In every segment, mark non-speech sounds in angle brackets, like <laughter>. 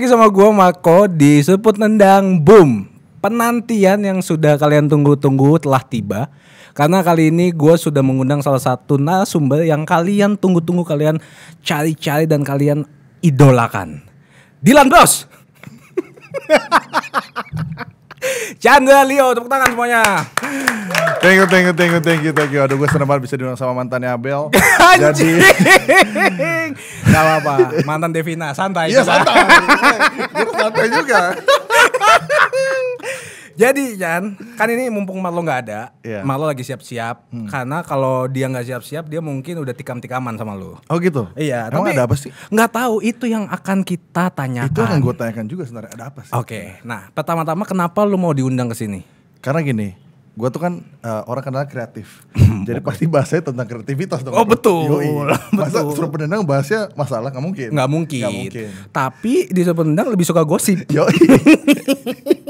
lagi sama gue Mako di Seput Nendang Boom. Penantian yang sudah kalian tunggu-tunggu telah tiba. Karena kali ini gue sudah mengundang salah satu narasumber yang kalian tunggu-tunggu, kalian cari-cari dan kalian idolakan. Dilan Bros. <laughs> Chandra Leo, tepuk tangan semuanya. Thank you, thank you, thank you, thank you, thank you. Aduh, gue seneng banget bisa diundang sama mantannya Abel. <laughs> Jadi, <laughs> gak apa-apa. Mantan Devina, santai. Iya, santai. Gue iya, santai juga. <laughs> Jadi Jan, kan ini mumpung Marlo nggak ada, yeah. Marlo lagi siap-siap. Hmm. Karena kalau dia nggak siap-siap, dia mungkin udah tikam-tikaman sama lo. Oh gitu. Iya. Emang tapi ada apa sih? Nggak tahu. Itu yang akan kita tanyakan. Itu yang gue tanyakan juga sebenarnya ada apa sih? Oke. Okay. Nah, pertama-tama kenapa lo mau diundang ke sini? Karena gini, gue tuh kan uh, orang kenal kreatif, <clears throat> jadi pasti bahasnya tentang kreativitas dong. Oh betul. Yoi. Masa betul. surat pendendang bahasnya masalah nggak mungkin. Nggak mungkin. Gak mungkin. Tapi di suruh pendendang lebih suka gosip. Yoi. <laughs>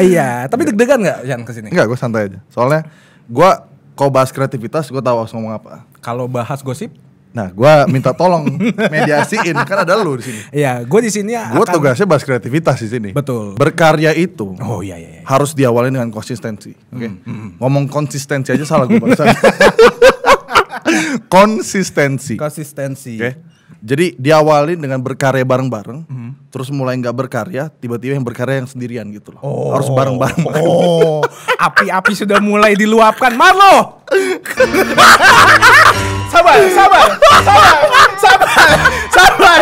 iya, tapi deg-degan nggak Jan kesini? Enggak, gue santai aja. Soalnya gue kalau bahas kreativitas gue tahu harus ngomong apa. Kalau bahas gosip? Nah, gue minta tolong mediasiin kan ada lu di sini. Iya, gue di sini. Gue akan... tugasnya bahas kreativitas di sini. Betul. Berkarya itu. Oh iya iya. iya. Harus diawali dengan konsistensi. Oke. Okay? mm, hmm, hmm. Ngomong konsistensi aja salah gue barusan. <laughs> konsistensi. Konsistensi. Oke. Okay? Jadi diawalin dengan berkarya bareng-bareng, hmm. terus mulai nggak berkarya, tiba-tiba yang berkarya yang sendirian gitu loh. Oh. Harus bareng-bareng. Oh, api-api sudah mulai diluapkan. Marlo. sabar, sabar, sabar, sabar, sabar, sabar, sabar. sabar, sabar,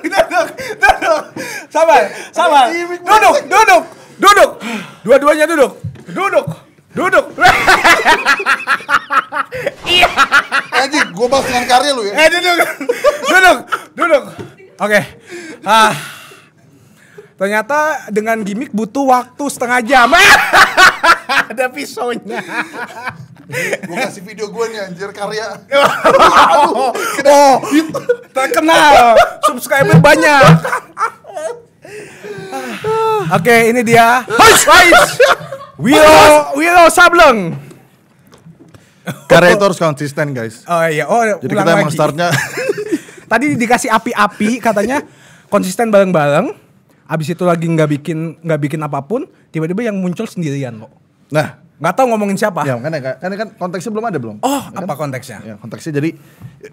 sabar, sabar, sabar, sabar, duduk, duduk, duduk. Dua-duanya duduk. Duduk. Duduk. Iya. Eh, Aji, gue bahas dengan karya lu ya. Eh, duduk. Duduk. Duduk. Oke. Okay. Ah. Ternyata dengan gimmick butuh waktu setengah jam. <laughs> Ada pisaunya gue kasih video gue nih anjir karya <laughs> oh, oh, terkenal subscriber banyak <laughs> Ah. Oke, okay, ini dia. Wiro Wiro Sableng. Karena itu harus konsisten, guys. Oh iya, oh Jadi kita lagi. emang startnya <laughs> Tadi dikasih api-api katanya konsisten bareng-bareng. Abis itu lagi nggak bikin nggak bikin apapun, tiba-tiba yang muncul sendirian kok. Nah, nggak tahu ngomongin siapa. Ya, kan, kan, kan konteksnya belum ada belum. Oh, ya, apa kan? konteksnya? Ya, konteksnya jadi.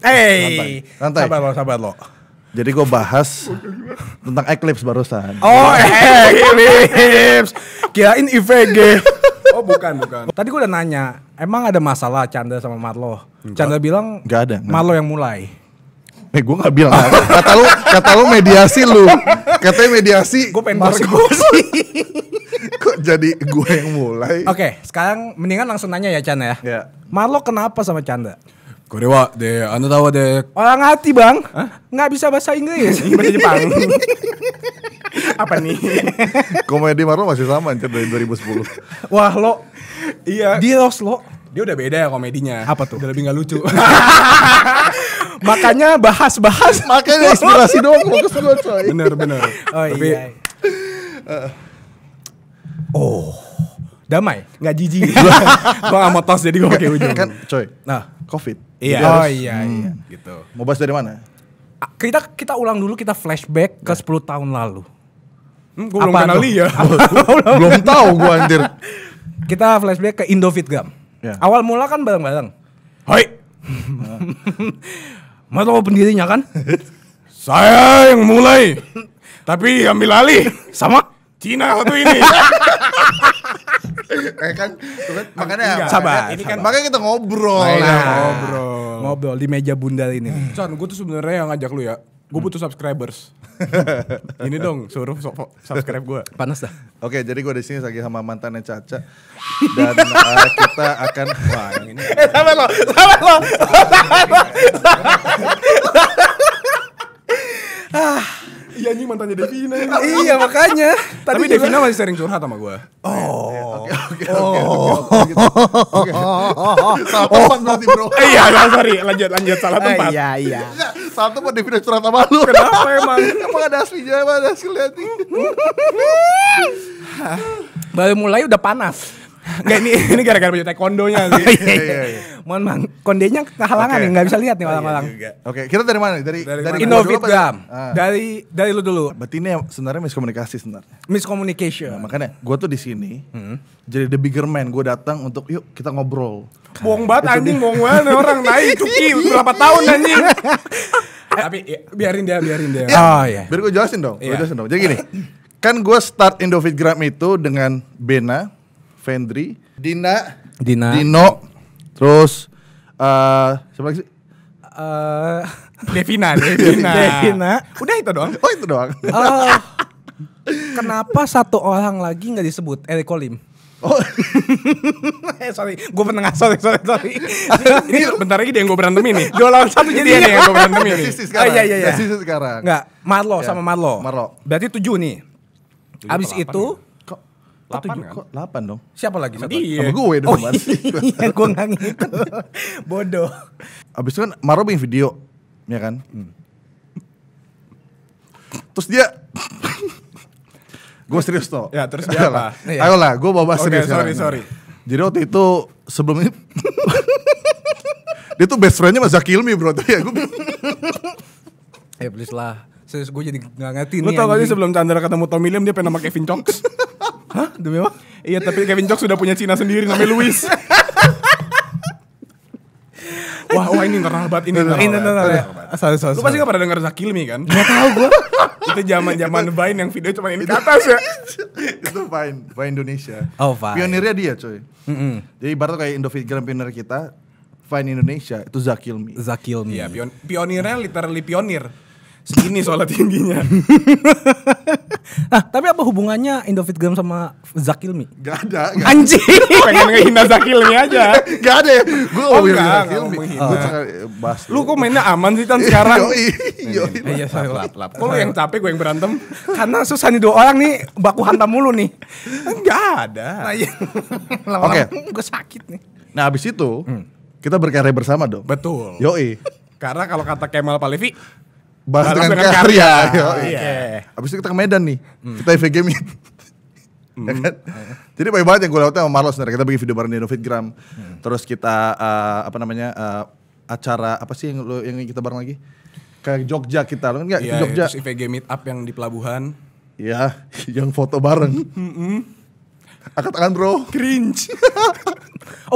Hey, santai. Sabar lo, sabar lo. Jadi gue bahas tentang Eclipse barusan. Oh, Eclipse. Kirain IVG. Oh, bukan, bukan. Tadi gue udah nanya, emang ada masalah Chandra sama Marlo? Chandra bilang, nggak ada. Enggak. Marlo yang mulai. Eh gue gak bilang Kata lu Kata lu mediasi lu Katanya mediasi Gue pengen sih Kok jadi gue yang mulai Oke okay, sekarang Mendingan langsung nanya ya Chan ya yeah. Marlo kenapa sama Chandra Korewa de anatawa de orang hati bang nggak bisa bahasa Inggris bahasa Jepang <laughs> apa nih komedi Marlo masih sama anjir dari 2010 wah lo iya dia los lo dia udah beda ya komedinya apa tuh udah lebih nggak lucu <laughs> makanya bahas bahas makanya inspirasi <laughs> doang fokus gue coy bener bener oh Tapi, iya uh, oh damai nggak jijik gua gak mau tos jadi gue pakai ujung kan coy nah covid Iya. Harus, oh iya, hmm, iya. Gitu. Mau bahas dari mana? Kita kita ulang dulu kita flashback ke 10 iya. tahun lalu. Hmm, gua belum kenal ya. <laughs> <laughs> belum tahu gue anjir. Kita flashback ke Indo Gam. Ya. Awal mula kan bareng-bareng. Hai. <laughs> Mau tahu pendirinya kan? Saya yang mulai. Tapi ambil alih sama Cina waktu ini eh kan, kan makanya Enggak, sabar. Kan, ini kan makanya kita ngobrol. Nah, nah. ngobrol. Ngobrol di meja bundar ini. Hmm. Soalnya gue tuh sebenarnya yang ngajak lu ya. Gue hmm. butuh subscribers. <laughs> ini dong suruh subscribe gue. Panas dah. Oke, jadi gue di sini lagi sama mantannya Caca dan uh, kita akan wah ini. Eh, sabar lo, sabar lo. Sabar lo. <laughs> Ah. Iya anjing mantannya Devina. iya makanya. Tadi Tapi juga... Devina masih sering curhat sama gue. Oh. Iya, iya, iya, oke oke oke oke. Salah tempat berarti bro. Oh. Iya sorry lanjut lanjut salah eh, tempat. Iya iya. Salah tempat Devina curhat sama lu. Kenapa emang? Emang ada aslinya emang ada aslinya. Baru mulai udah panas. Enggak ini <laughs> ini gara-gara punya taekwondonya sih. Oh, iya, iya, iya. Mohon mang, kondenya kehalangan okay. nih, enggak bisa lihat nih oh, iya malang-malang. Oke, kita dari mana? Dari dari, dari ya? ah. Dari dari lu dulu. Berarti ini sebenarnya miskomunikasi sebenarnya. Miskomunikasi. Nah, makanya gue tuh di sini hmm. jadi the bigger man. Gue datang untuk yuk kita ngobrol. Bohong banget anjing, bohong banget orang naik <laughs> cuki berapa tahun anjing. Eh, tapi ya, biarin dia, biarin dia. Ya, oh iya. Biar gue jelasin dong. Gue iya. jelasin dong. Jadi gini, kan gue start Indovidgram Gram itu dengan Bena, Fendri, Dina, Dina, Dino, terus uh, siapa lagi sih? Uh, <laughs> Devina, Devina. Devina. Udah itu doang. Oh itu doang. Uh, <laughs> kenapa satu orang lagi nggak disebut Eric Kolim? Oh, <laughs> eh sorry, gue penengah sorry sorry sorry. ini bentar lagi dia yang gue berantem ini. Dua lawan satu iya, jadi dia yang gue berantem ini. Oh iya iya iya. Sisi sekarang. Enggak, Marlo iya, sama Marlo. Marlo. Berarti tujuh nih. Tujuh Abis itu ya. 8 kan? Kok 8 dong? Siapa lagi? Sama dia. Sama gue dong. Oh, iya, iya gue gak ngikut. <laughs> Bodoh. Abis itu kan Maro bikin video, ya kan? Hmm. Terus dia... <laughs> gue serius toh. Ya terus dia apa? Iya. ayo lah, gue bawa bahas okay, serius. sorry, sekarang. sorry. Jadi waktu itu sebelum ini... <laughs> dia tuh best friendnya Mas Zaki Ilmi bro. ya gue... Eh ya, please lah Serius gue jadi gak ngerti Lu nih. Lu tau gak sih sebelum Chandra ketemu Tommy Lim dia pengen nama Kevin Chox? <laughs> Hah? Demi apa? Iya tapi Kevin Chox sudah punya Cina sendiri namanya Luis. <laughs> wah, wah ini internal banget ini. Internal, internal, internal, Sorry, sorry, Lu pasti gak pernah denger Zakilmi ya kan? Gak tau gue. <laughs> itu zaman zaman Vine yang video cuma ini ke atas ya. itu Vine, Vine Indonesia. Oh Vine. Pionirnya dia coy. Mm -hmm. Jadi ibarat kayak Indovigram pionir kita, fine Indonesia itu Zakilmi. Zakilmi. Iya, pion pionirnya literally pionir segini soalnya tingginya. <laughs> ah, tapi apa hubungannya Indofit sama Zakilmi? Gak ada. Gak Anjing. <laughs> Pengen ngehina Zakilmi aja. <laughs> gak ada ya. Gue oh, Gue Zakilmi. Oh, Lu kok mainnya aman sih Tan sekarang? yoi. Yoi. Iya, iya, saya lap lap. Kok lu yang capek gue yang berantem? Karena susah nih dua orang nih baku hantam mulu nih. Gak ada. Nah, iya. Oke. Gue sakit nih. Nah, abis itu hmm. kita berkarya bersama dong. Betul. Yoi. Karena kalau kata Kemal Palevi, Bahas dengan, karya. karya. Oh, iya. Okay. Iya. Abis itu kita ke Medan nih, hmm. kita EVG gaming. <laughs> Ya hmm. ya kan? Hmm. Jadi banyak banget yang gue lewatnya sama Marlos sebenarnya. Kita bikin video bareng di Novitgram. Hmm. Terus kita uh, apa namanya uh, acara apa sih yang lo, yang kita bareng lagi? Ke Jogja kita, lo kan nggak? Iya, iya, Jogja. Ya, terus IVG meet up yang di pelabuhan. Iya, <laughs> yang foto bareng. <laughs> Mm Angkat tangan bro. Cringe.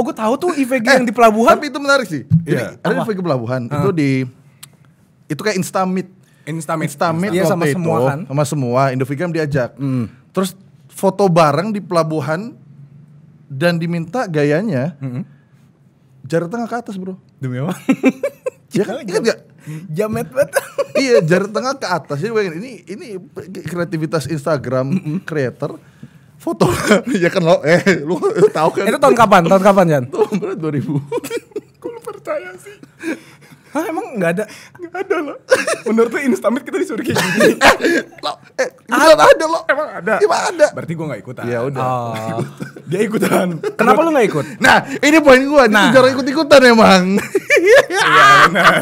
oh gue tahu tuh IVG eh, yang di pelabuhan. Tapi itu menarik sih. Jadi yeah. ada IVG pelabuhan. Uh. Itu di itu kayak instamit instamit instamit Insta sama itu, semua kan sama semua Indofigram diajak hmm. terus foto bareng di pelabuhan dan diminta gayanya -hmm. jarak tengah ke atas bro demi apa <laughs> ya kan ingat gak jamet banget <laughs> iya jarak tengah ke atas jadi bayangin ini ini kreativitas Instagram hmm, hmm. creator foto <laughs> ya kan lo eh lo tau kan itu tahun kapan tahun kapan Jan tahun berapa 2000 lu percaya sih Hah emang nggak ada? Nggak ada loh. <laughs> Menurut lu instamit kita disuruh kayak gini. Eh, eh, lo, eh, ah. ada loh Emang ada. Emang ada. Berarti gue gak ikutan. Ya udah. Oh. Oh. <laughs> Dia ikutan. Kenapa lo gak ikut? Nah, ini poin gue. Nah, jarang ikut ikutan emang. Iya benar.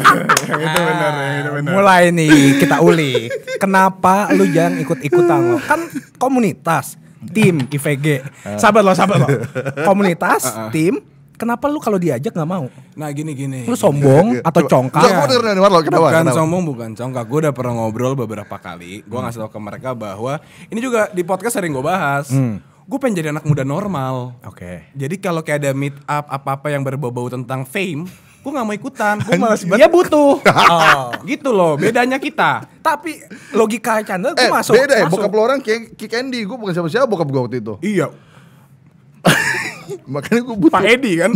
Yang itu ah, benar. itu benar. Mulai nih kita uli. Kenapa lu jangan ikut ikutan lo? Kan komunitas tim IVG. Ah. Sabar lo, sabar lo. <laughs> Komunitas, ah, tim, Kenapa lu kalau diajak nggak mau? Nah gini gini. Lu sombong iya, iya. atau congkak? Coba, ya. dengerin Marlo, kenapa? Bukan kenapa? sombong, bukan congkak. Gue udah pernah ngobrol beberapa kali. Gue hmm. ngasih tau ke mereka bahwa ini juga di podcast sering gue bahas. Hmm gue pengen jadi anak muda normal. Oke. Okay. Jadi kalau kayak ada meet up apa-apa yang berbau-bau tentang fame, gue gak mau ikutan. Gue malas iya, banget. Dia butuh. <laughs> oh. Gitu loh, bedanya kita. Tapi logika channel gue eh, masuk. Beda ya, bokap lo orang kayak Andy, gue bukan siapa-siapa bokap gue waktu itu. Iya, Makanya gue butuh Pak Edi kan.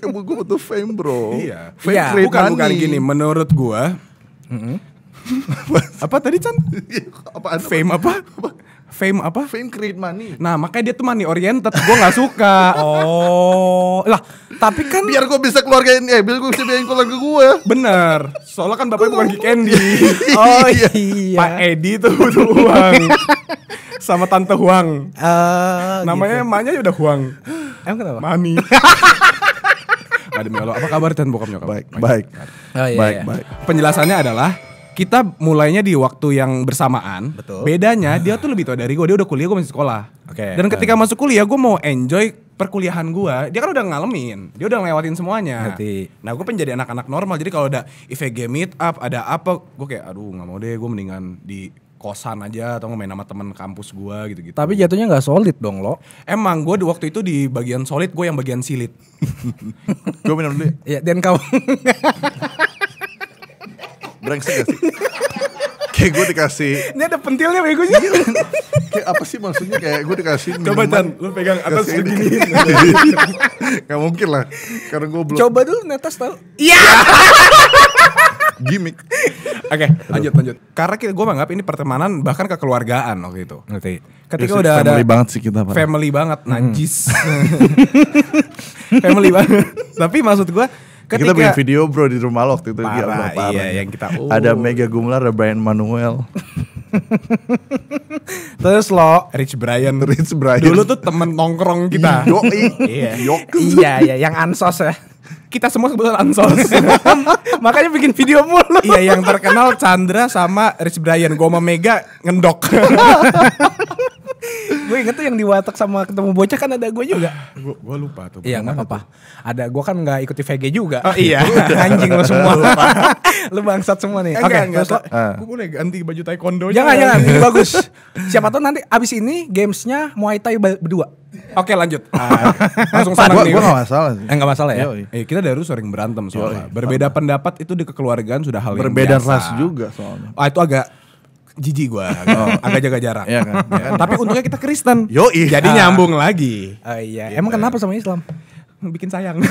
gue butuh fame, Bro. Iya. Fame iya. bukan money. bukan gini, menurut gue. Mm -hmm. apa tadi Chan? <laughs> Iya, apaan, fame apa? apa? fame apa? Fame create money. Nah, makanya dia tuh money oriented. Gue nggak suka. <laughs> oh, lah. Tapi kan biar gue bisa keluargain, eh, biar gue bisa biayain keluarga gue. Bener. Soalnya kan bapaknya bukan Geek Candy. <laughs> oh iya. iya. Pak Edi tuh butuh <laughs> uang. Sama Tante Huang. Uh, Namanya gitu. emaknya udah Huang. Emang kenapa? Mani. Ada apa kabar dan bokap nyokap? Baik, baik. Baik, baik. Oh, iya, baik, iya. baik. Penjelasannya adalah kita mulainya di waktu yang bersamaan. Betul. Bedanya ah. dia tuh lebih tua dari gue. Dia udah kuliah, gue masih sekolah. Oke. Okay. Dan ketika masuk kuliah, gue mau enjoy perkuliahan gue. Dia kan udah ngalamin, dia udah ngelewatin semuanya. Berarti. Nah, gue menjadi anak-anak normal. Jadi kalau ada IVG meet up, ada apa, gue kayak aduh nggak mau deh. Gue mendingan di kosan aja atau main sama temen kampus gue gitu-gitu. Tapi jatuhnya nggak solid dong lo. Emang gue di waktu itu di bagian solid, gue yang bagian silit. <laughs> gue minum dulu. Iya dan kau. <laughs> brengsek gak sih? kayak gue dikasih Ini ada pentilnya begonya sih iya. Kayak apa sih maksudnya kayak gue dikasih Coba Chan, lu pegang atas gini <laughs> Gak mungkin lah Karena gue belum Coba dulu netas tau Iya <laughs> Gimik Oke okay, lanjut lanjut Karena kita, gue menganggap ini pertemanan bahkan kekeluargaan waktu itu Ngerti Ketika iya udah family ada Family banget sih kita Family banget, najis <laughs> Family banget Tapi maksud gue Ketika, kita bikin video bro di rumah lo waktu itu iya, parah, ya, parah. Iya, yang kita uh. Ada Mega Gumlar, ada Brian Manuel. <laughs> Terus lo Rich Brian, <laughs> Rich Brian. Dulu tuh temen nongkrong kita. <laughs> Yo, iya. iya, iya, yang ansos ya. Kita semua kebetulan ansos. Makanya bikin video mulu. Iya, yang terkenal Chandra sama Rich Brian. Gua sama Mega ngendok gue inget tuh yang di watak sama ketemu bocah kan ada gue juga. Ah, gue lupa tuh. Iya nggak apa-apa. Ada gue kan nggak ikuti VG juga. Oh, iya. <laughs> Anjing lo semua. lo <laughs> bangsat semua nih. Oke. Okay, enggak, enggak, uh. Ah. Gue boleh ganti baju taekwondo. Jangan jangan. Ini <laughs> bagus. Siapa tahu nanti abis ini gamesnya Muay Thai berdua. Oke lanjut. Ah. langsung sana gua, nih. Gue gak masalah sih. Eh, gak masalah ya. Yoi. Eh, kita dulu sering berantem soalnya. Berbeda pendapat itu di kekeluargaan sudah hal yang Berbeda biasa. ras juga soalnya. Ah, itu agak jijik gua agak, oh. agak jaga jarak. ya kan? Ya. Tapi untungnya kita Kristen. Yo, jadi <laughs> nyambung lagi. Oh iya. Gitu. Emang kenapa sama Islam? Bikin sayang.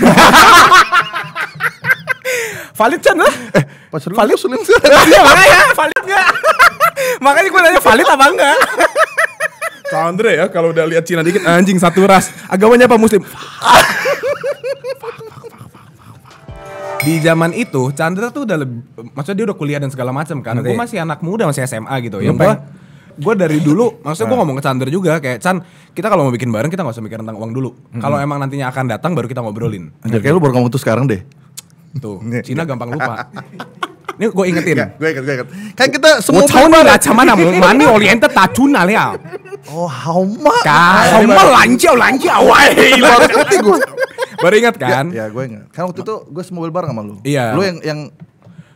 <laughs> valid kan lah. Eh, valid sulit sih. <laughs> Iya makanya valid nggak makanya gue nanya valid apa enggak. Andre ya kalau udah lihat Cina dikit anjing satu ras. Agamanya apa muslim? di zaman itu Chandra tuh udah lebih, maksudnya dia udah kuliah dan segala macam kan. Gue masih anak muda, masih SMA gitu. Ya gue gue dari dulu maksudnya gue nah. ngomong ke Chandra juga kayak Chan kita kalau mau bikin bareng kita gak usah mikir tentang uang dulu kalau emang nantinya akan datang baru kita ngobrolin jadi kayak lu baru ngomong tuh sekarang deh tuh Cina gampang lupa ini gue ingetin gue inget gue inget kan kita semua tahu nih lah cuman namu mani oriented tacuna ya oh how much kau mah lanjau lanjau wah luar ketiga Baru ingat ya, kan? Iya, ya, gue ingat. Kan waktu itu gue semobil bareng sama lu. Iya. Lu yang yang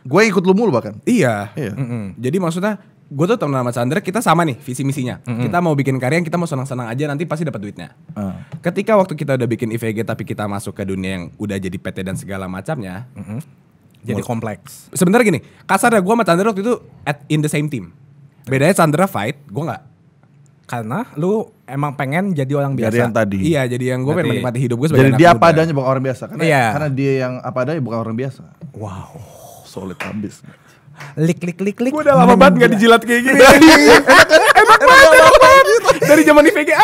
gue ikut lu mulu bahkan. Iya. Iya. Mm -mm. Jadi maksudnya gue tuh teman sama Chandra kita sama nih visi misinya mm -hmm. kita mau bikin karya kita mau senang senang aja nanti pasti dapat duitnya uh. ketika waktu kita udah bikin IVG tapi kita masuk ke dunia yang udah jadi PT dan segala macamnya mm -hmm. jadi kompleks sebenarnya gini kasarnya gue sama Chandra waktu itu at in the same team bedanya Chandra fight gue nggak karena lu emang pengen jadi orang biasa. Jadi yang tadi. Iya, jadi yang gue pengen menikmati hidup gue sebagai Jadi dia muda. apa adanya bukan orang biasa. Karena, iya. karena dia yang apa adanya bukan orang biasa. Wow. Solid habis. Lik lik lik lik. Gue udah lama banget gak dijilat kayak gini. <laughs> Iya. enak banget. Dari zaman IVG. Ah!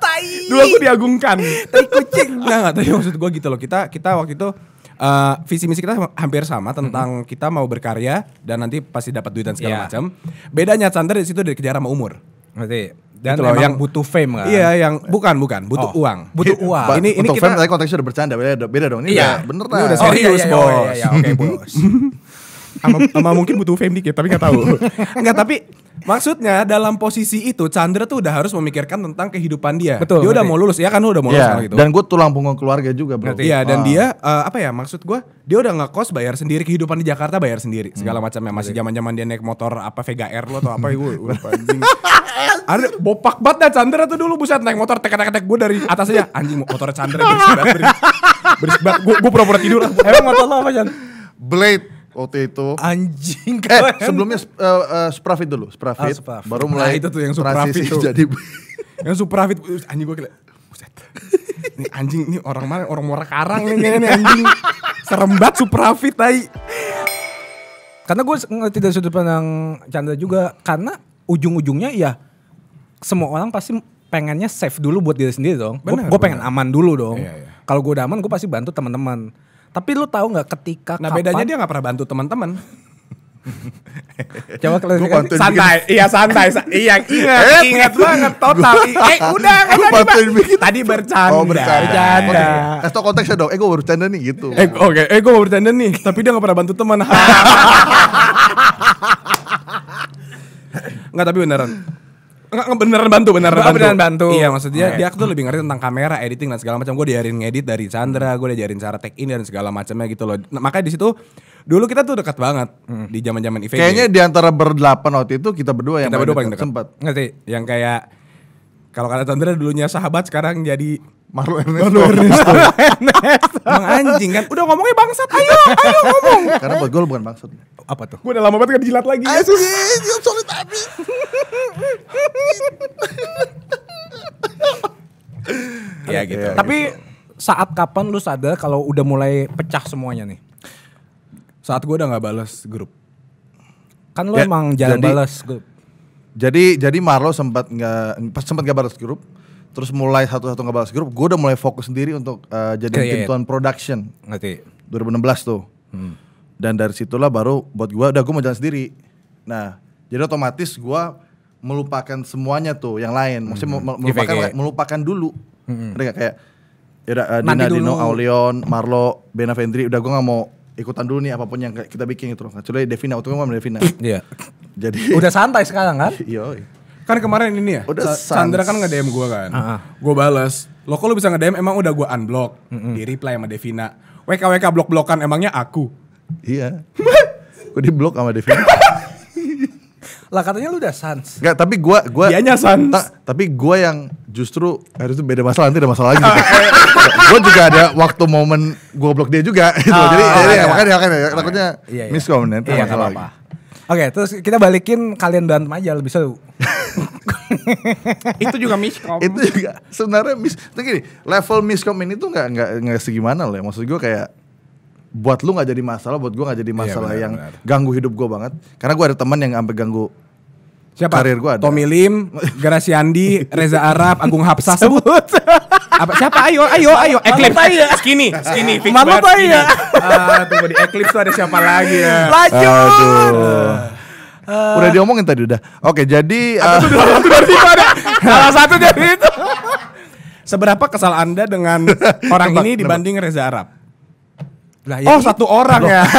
Tai. Dulu aku diagungkan. Tai kucing. Nah, tapi maksud gue gitu loh. Kita kita waktu itu Uh, visi misi kita hampir sama tentang mm -hmm. kita mau berkarya dan nanti pasti dapat duit dan segala yeah. macam. Bedanya Chandra di situ dari dikejar sama umur. Berarti dan gitu loh, yang butuh fame kan? Iya, yang bukan bukan butuh oh, uang. Butuh iya, uang. ini ini untuk kita, fame tadi konteksnya udah bercanda beda, beda dong. Ini iya. udah bener lah. Ini udah oh, iya, serius, iya, oh, iya, iya, bos. Iya, iya, iya, okay, bos ama, mungkin butuh fame dikit tapi nggak tahu <laughs> nggak tapi maksudnya dalam posisi itu Chandra tuh udah harus memikirkan tentang kehidupan dia Betul, dia berarti. Iya kan, udah mau iya, lulus ya kan udah mau yeah. lulus gitu dan gue tulang punggung keluarga juga berarti iya dan ah. dia uh, apa ya maksud gue dia udah nggak kos bayar sendiri kehidupan di Jakarta bayar sendiri hmm. segala hmm. macamnya masih zaman zaman dia naik motor apa Vega R lo atau apa gue <laughs> ada bopak banget dah Chandra tuh dulu buset naik motor tekan tekan gue dari atas aja anjing motor Chandra berisik banget gue pura-pura tidur emang motor lo apa Chandra Blade waktu itu. Anjing kan. Eh, sebelumnya uh, uh, Suprafit dulu, Suprafit. Ah, Baru nah, mulai nah, itu tuh yang Suprafit itu. jadi <laughs> yang Suprafit uh, anjing gue kira buset. ini anjing ini orang mana? Orang muara karang ini ini anjing. Serem banget Suprafit tai. Karena gue tidak sudut pandang canda juga karena ujung-ujungnya ya semua orang pasti pengennya safe dulu buat diri sendiri dong. Gue pengen aman dulu dong. Iya, iya. Kalau gue udah aman, gue pasti bantu teman-teman. Tapi lu tahu nggak ketika Nah kapan, bedanya dia nggak pernah bantu teman-teman. <laughs> Coba kalau Santai, bikin. iya santai. iya <laughs> ingat, eh, ingat banget total. eh udah kan tadi, bikin. tadi bercanda. Oh bercanda. Kasih eh, tau konteksnya dong. Eh gue bercanda nih gitu. Eh oke, okay. eh gue bercanda nih. Tapi dia nggak pernah bantu teman. Enggak <laughs> tapi beneran beneran bantu beneran bantu. beneran bantu iya maksudnya okay. dia tuh lebih ngerti tentang kamera editing dan segala macam gue diajarin ngedit dari Chandra gue diajarin cara take in dan segala macamnya gitu loh nah, makanya di situ dulu kita tuh dekat banget hmm. di zaman zaman event kayaknya di antara berdelapan waktu itu kita berdua yang kita berdua paling dekat sempat ngerti yang kayak kalau kata Chandra dulunya sahabat sekarang jadi Marlo Ernesto. Marlo <laughs> Ernesto. Ernesto. Bang anjing kan udah ngomongnya bangsat. Ayo, ayo ngomong. Karena buat gue bukan bangsat apa tuh? Gue udah lama banget gak dijilat lagi. Ya sih, ya, sorry tadi. <laughs> ya gitu. Ya, Tapi gitu. saat kapan lu sadar kalau udah mulai pecah semuanya nih? Saat gue udah nggak balas grup. Kan lu ya, emang jarang balas grup. Jadi jadi Marlo sempat nggak sempat nggak balas grup. Terus mulai satu-satu nggak balas grup, gue udah mulai fokus sendiri untuk uh, eh, jadi tim tuan production. Ngerti. 2016 tuh. Hmm dan dari situlah baru buat gue udah gue mau jalan sendiri nah jadi otomatis gue melupakan semuanya tuh yang lain maksudnya hmm. Iya, melupakan melupakan dulu hmm. mereka kayak ya udah uh, eh, Dina Dino Aulion Marlo Benavendri udah gue nggak mau ikutan dulu nih apapun yang kita bikin gitu nah, kecuali Devina waktu itu Devina <coughs> iya jadi <laughs> udah santai sekarang kan iya kan kemarin ini ya udah Sandra kan nggak DM gue kan uh ah, -huh. Ah. gue balas lo kok lo bisa nge DM emang udah gue unblock mm -hmm. di reply sama Devina WKWK blok-blokan emangnya aku Iya. gue di blok sama Devin. <laughs> lah katanya lu udah sans. Gak, tapi gue gue Dianya sans. Ta, tapi gue yang justru harus itu beda masalah nanti ada masalah lagi. Gitu. <laughs> Gue juga ada waktu momen gue blok dia juga gitu. Oh, jadi oh, iya, iya. makanya makanya okay. Iya, takutnya iya, iya, iya. miskom nanti iya, masalah. Apa -apa. Oke, okay, terus kita balikin kalian dan aja lebih seru. <laughs> itu juga miskom. Itu juga sebenarnya mis. Tapi gini, level miskom ini tuh nggak nggak nggak segimana loh. Ya. Maksud gue kayak buat lu nggak jadi masalah, buat gua nggak jadi iya, masalah iya, benar, yang benar. ganggu hidup gua banget. Karena gua ada teman yang sampai ganggu Siapa? Karir gua ada. Tommy Lim, <laughs> Andi, Reza Arab, Agung Hapsa <laughs> sebut. Apa siapa? Ayo, ayo, ayo. Eclipse. Taya. Skinny, skinny. Malu Taya. Ah, tunggu di Eclipse tuh ada siapa lagi ya? Lanjut. Uh, udah diomongin tadi udah. Oke, jadi eh, uh, itu <laughs> salah satu dari salah satu dari itu. Seberapa kesal Anda dengan orang ini dibanding Reza Arab? Nah, ya oh gitu. satu orang Blok. ya. <laughs>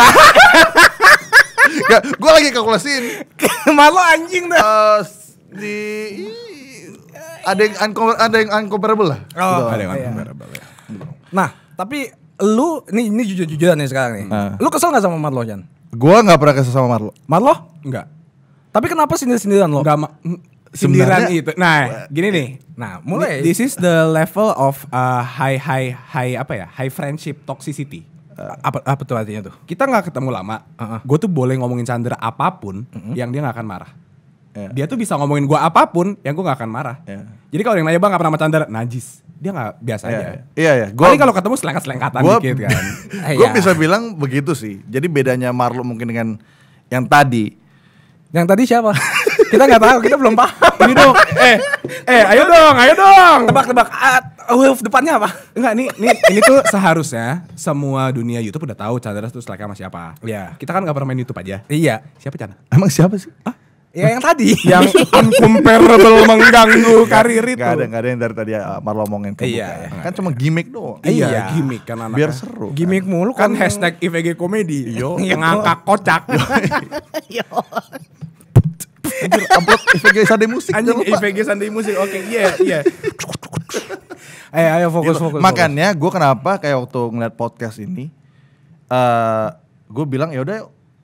Gak, gue lagi kalkulasiin. Malu anjing dah. Uh, di ada yang uncover, ada yang uncomparable lah. Oh, gitu. ada yang uncomparable. Iya. Ya. Nah, tapi lu ini ini jujur-jujuran nih sekarang nih. Uh. Lu kesel gak sama Marlo, Jan? Gua nggak pernah kesel sama Marlo. Marlo? Enggak. Tapi kenapa sindir-sindiran lo? Enggak sindiran itu. Nah, gini nih. Nah, mulai. This is the level of uh, high high high apa ya? High friendship toxicity apa apa tuh artinya tuh? Kita nggak ketemu lama. Uh -huh. Gue tuh boleh ngomongin Chandra apapun uh -huh. yang dia nggak akan marah. Yeah. Dia tuh bisa ngomongin gue apapun yang gue gak akan marah. Yeah. Jadi kalau yang nanya bang apa nama Chandra, najis. Dia gak biasa yeah. aja. Iya yeah, iya. Yeah. kalau ketemu selengkat-selengkatan dikit kan. <laughs> Iya. gue bisa bilang begitu sih. Jadi bedanya Marlo mungkin dengan yang tadi. Yang tadi siapa? <laughs> kita nggak tahu, kita belum paham. Ini dong. Eh, eh, ayo dong, ayo dong. Tebak-tebak huruf oh, depannya apa? Enggak, nih nih ini tuh seharusnya semua dunia YouTube udah tahu Chandra tuh like sama siapa. Iya. Kita kan gak pernah main YouTube aja. Iya. Siapa Chandra? Emang siapa sih? Ah, Ya yang tadi Yang uncomparable <laughs> mengganggu karir itu Gak ada, gak ada yang dari tadi eh, Marlo omongin ke iya, ya. Kan cuma gimmick doang Iya, iya gimmick kan anak. Biar seru kan. Gimmick mulu kan, kan hashtag IVG Komedi yang Ngakak kocak Yo. <laughs> Anjir, amplop IVG Sunday Music. Anjir, IVG Sunday Music. Oke, iya, iya. ayo, ayo fokus, fokus. Makanya gue kenapa kayak waktu ngeliat podcast ini, uh, eh, gue bilang ya udah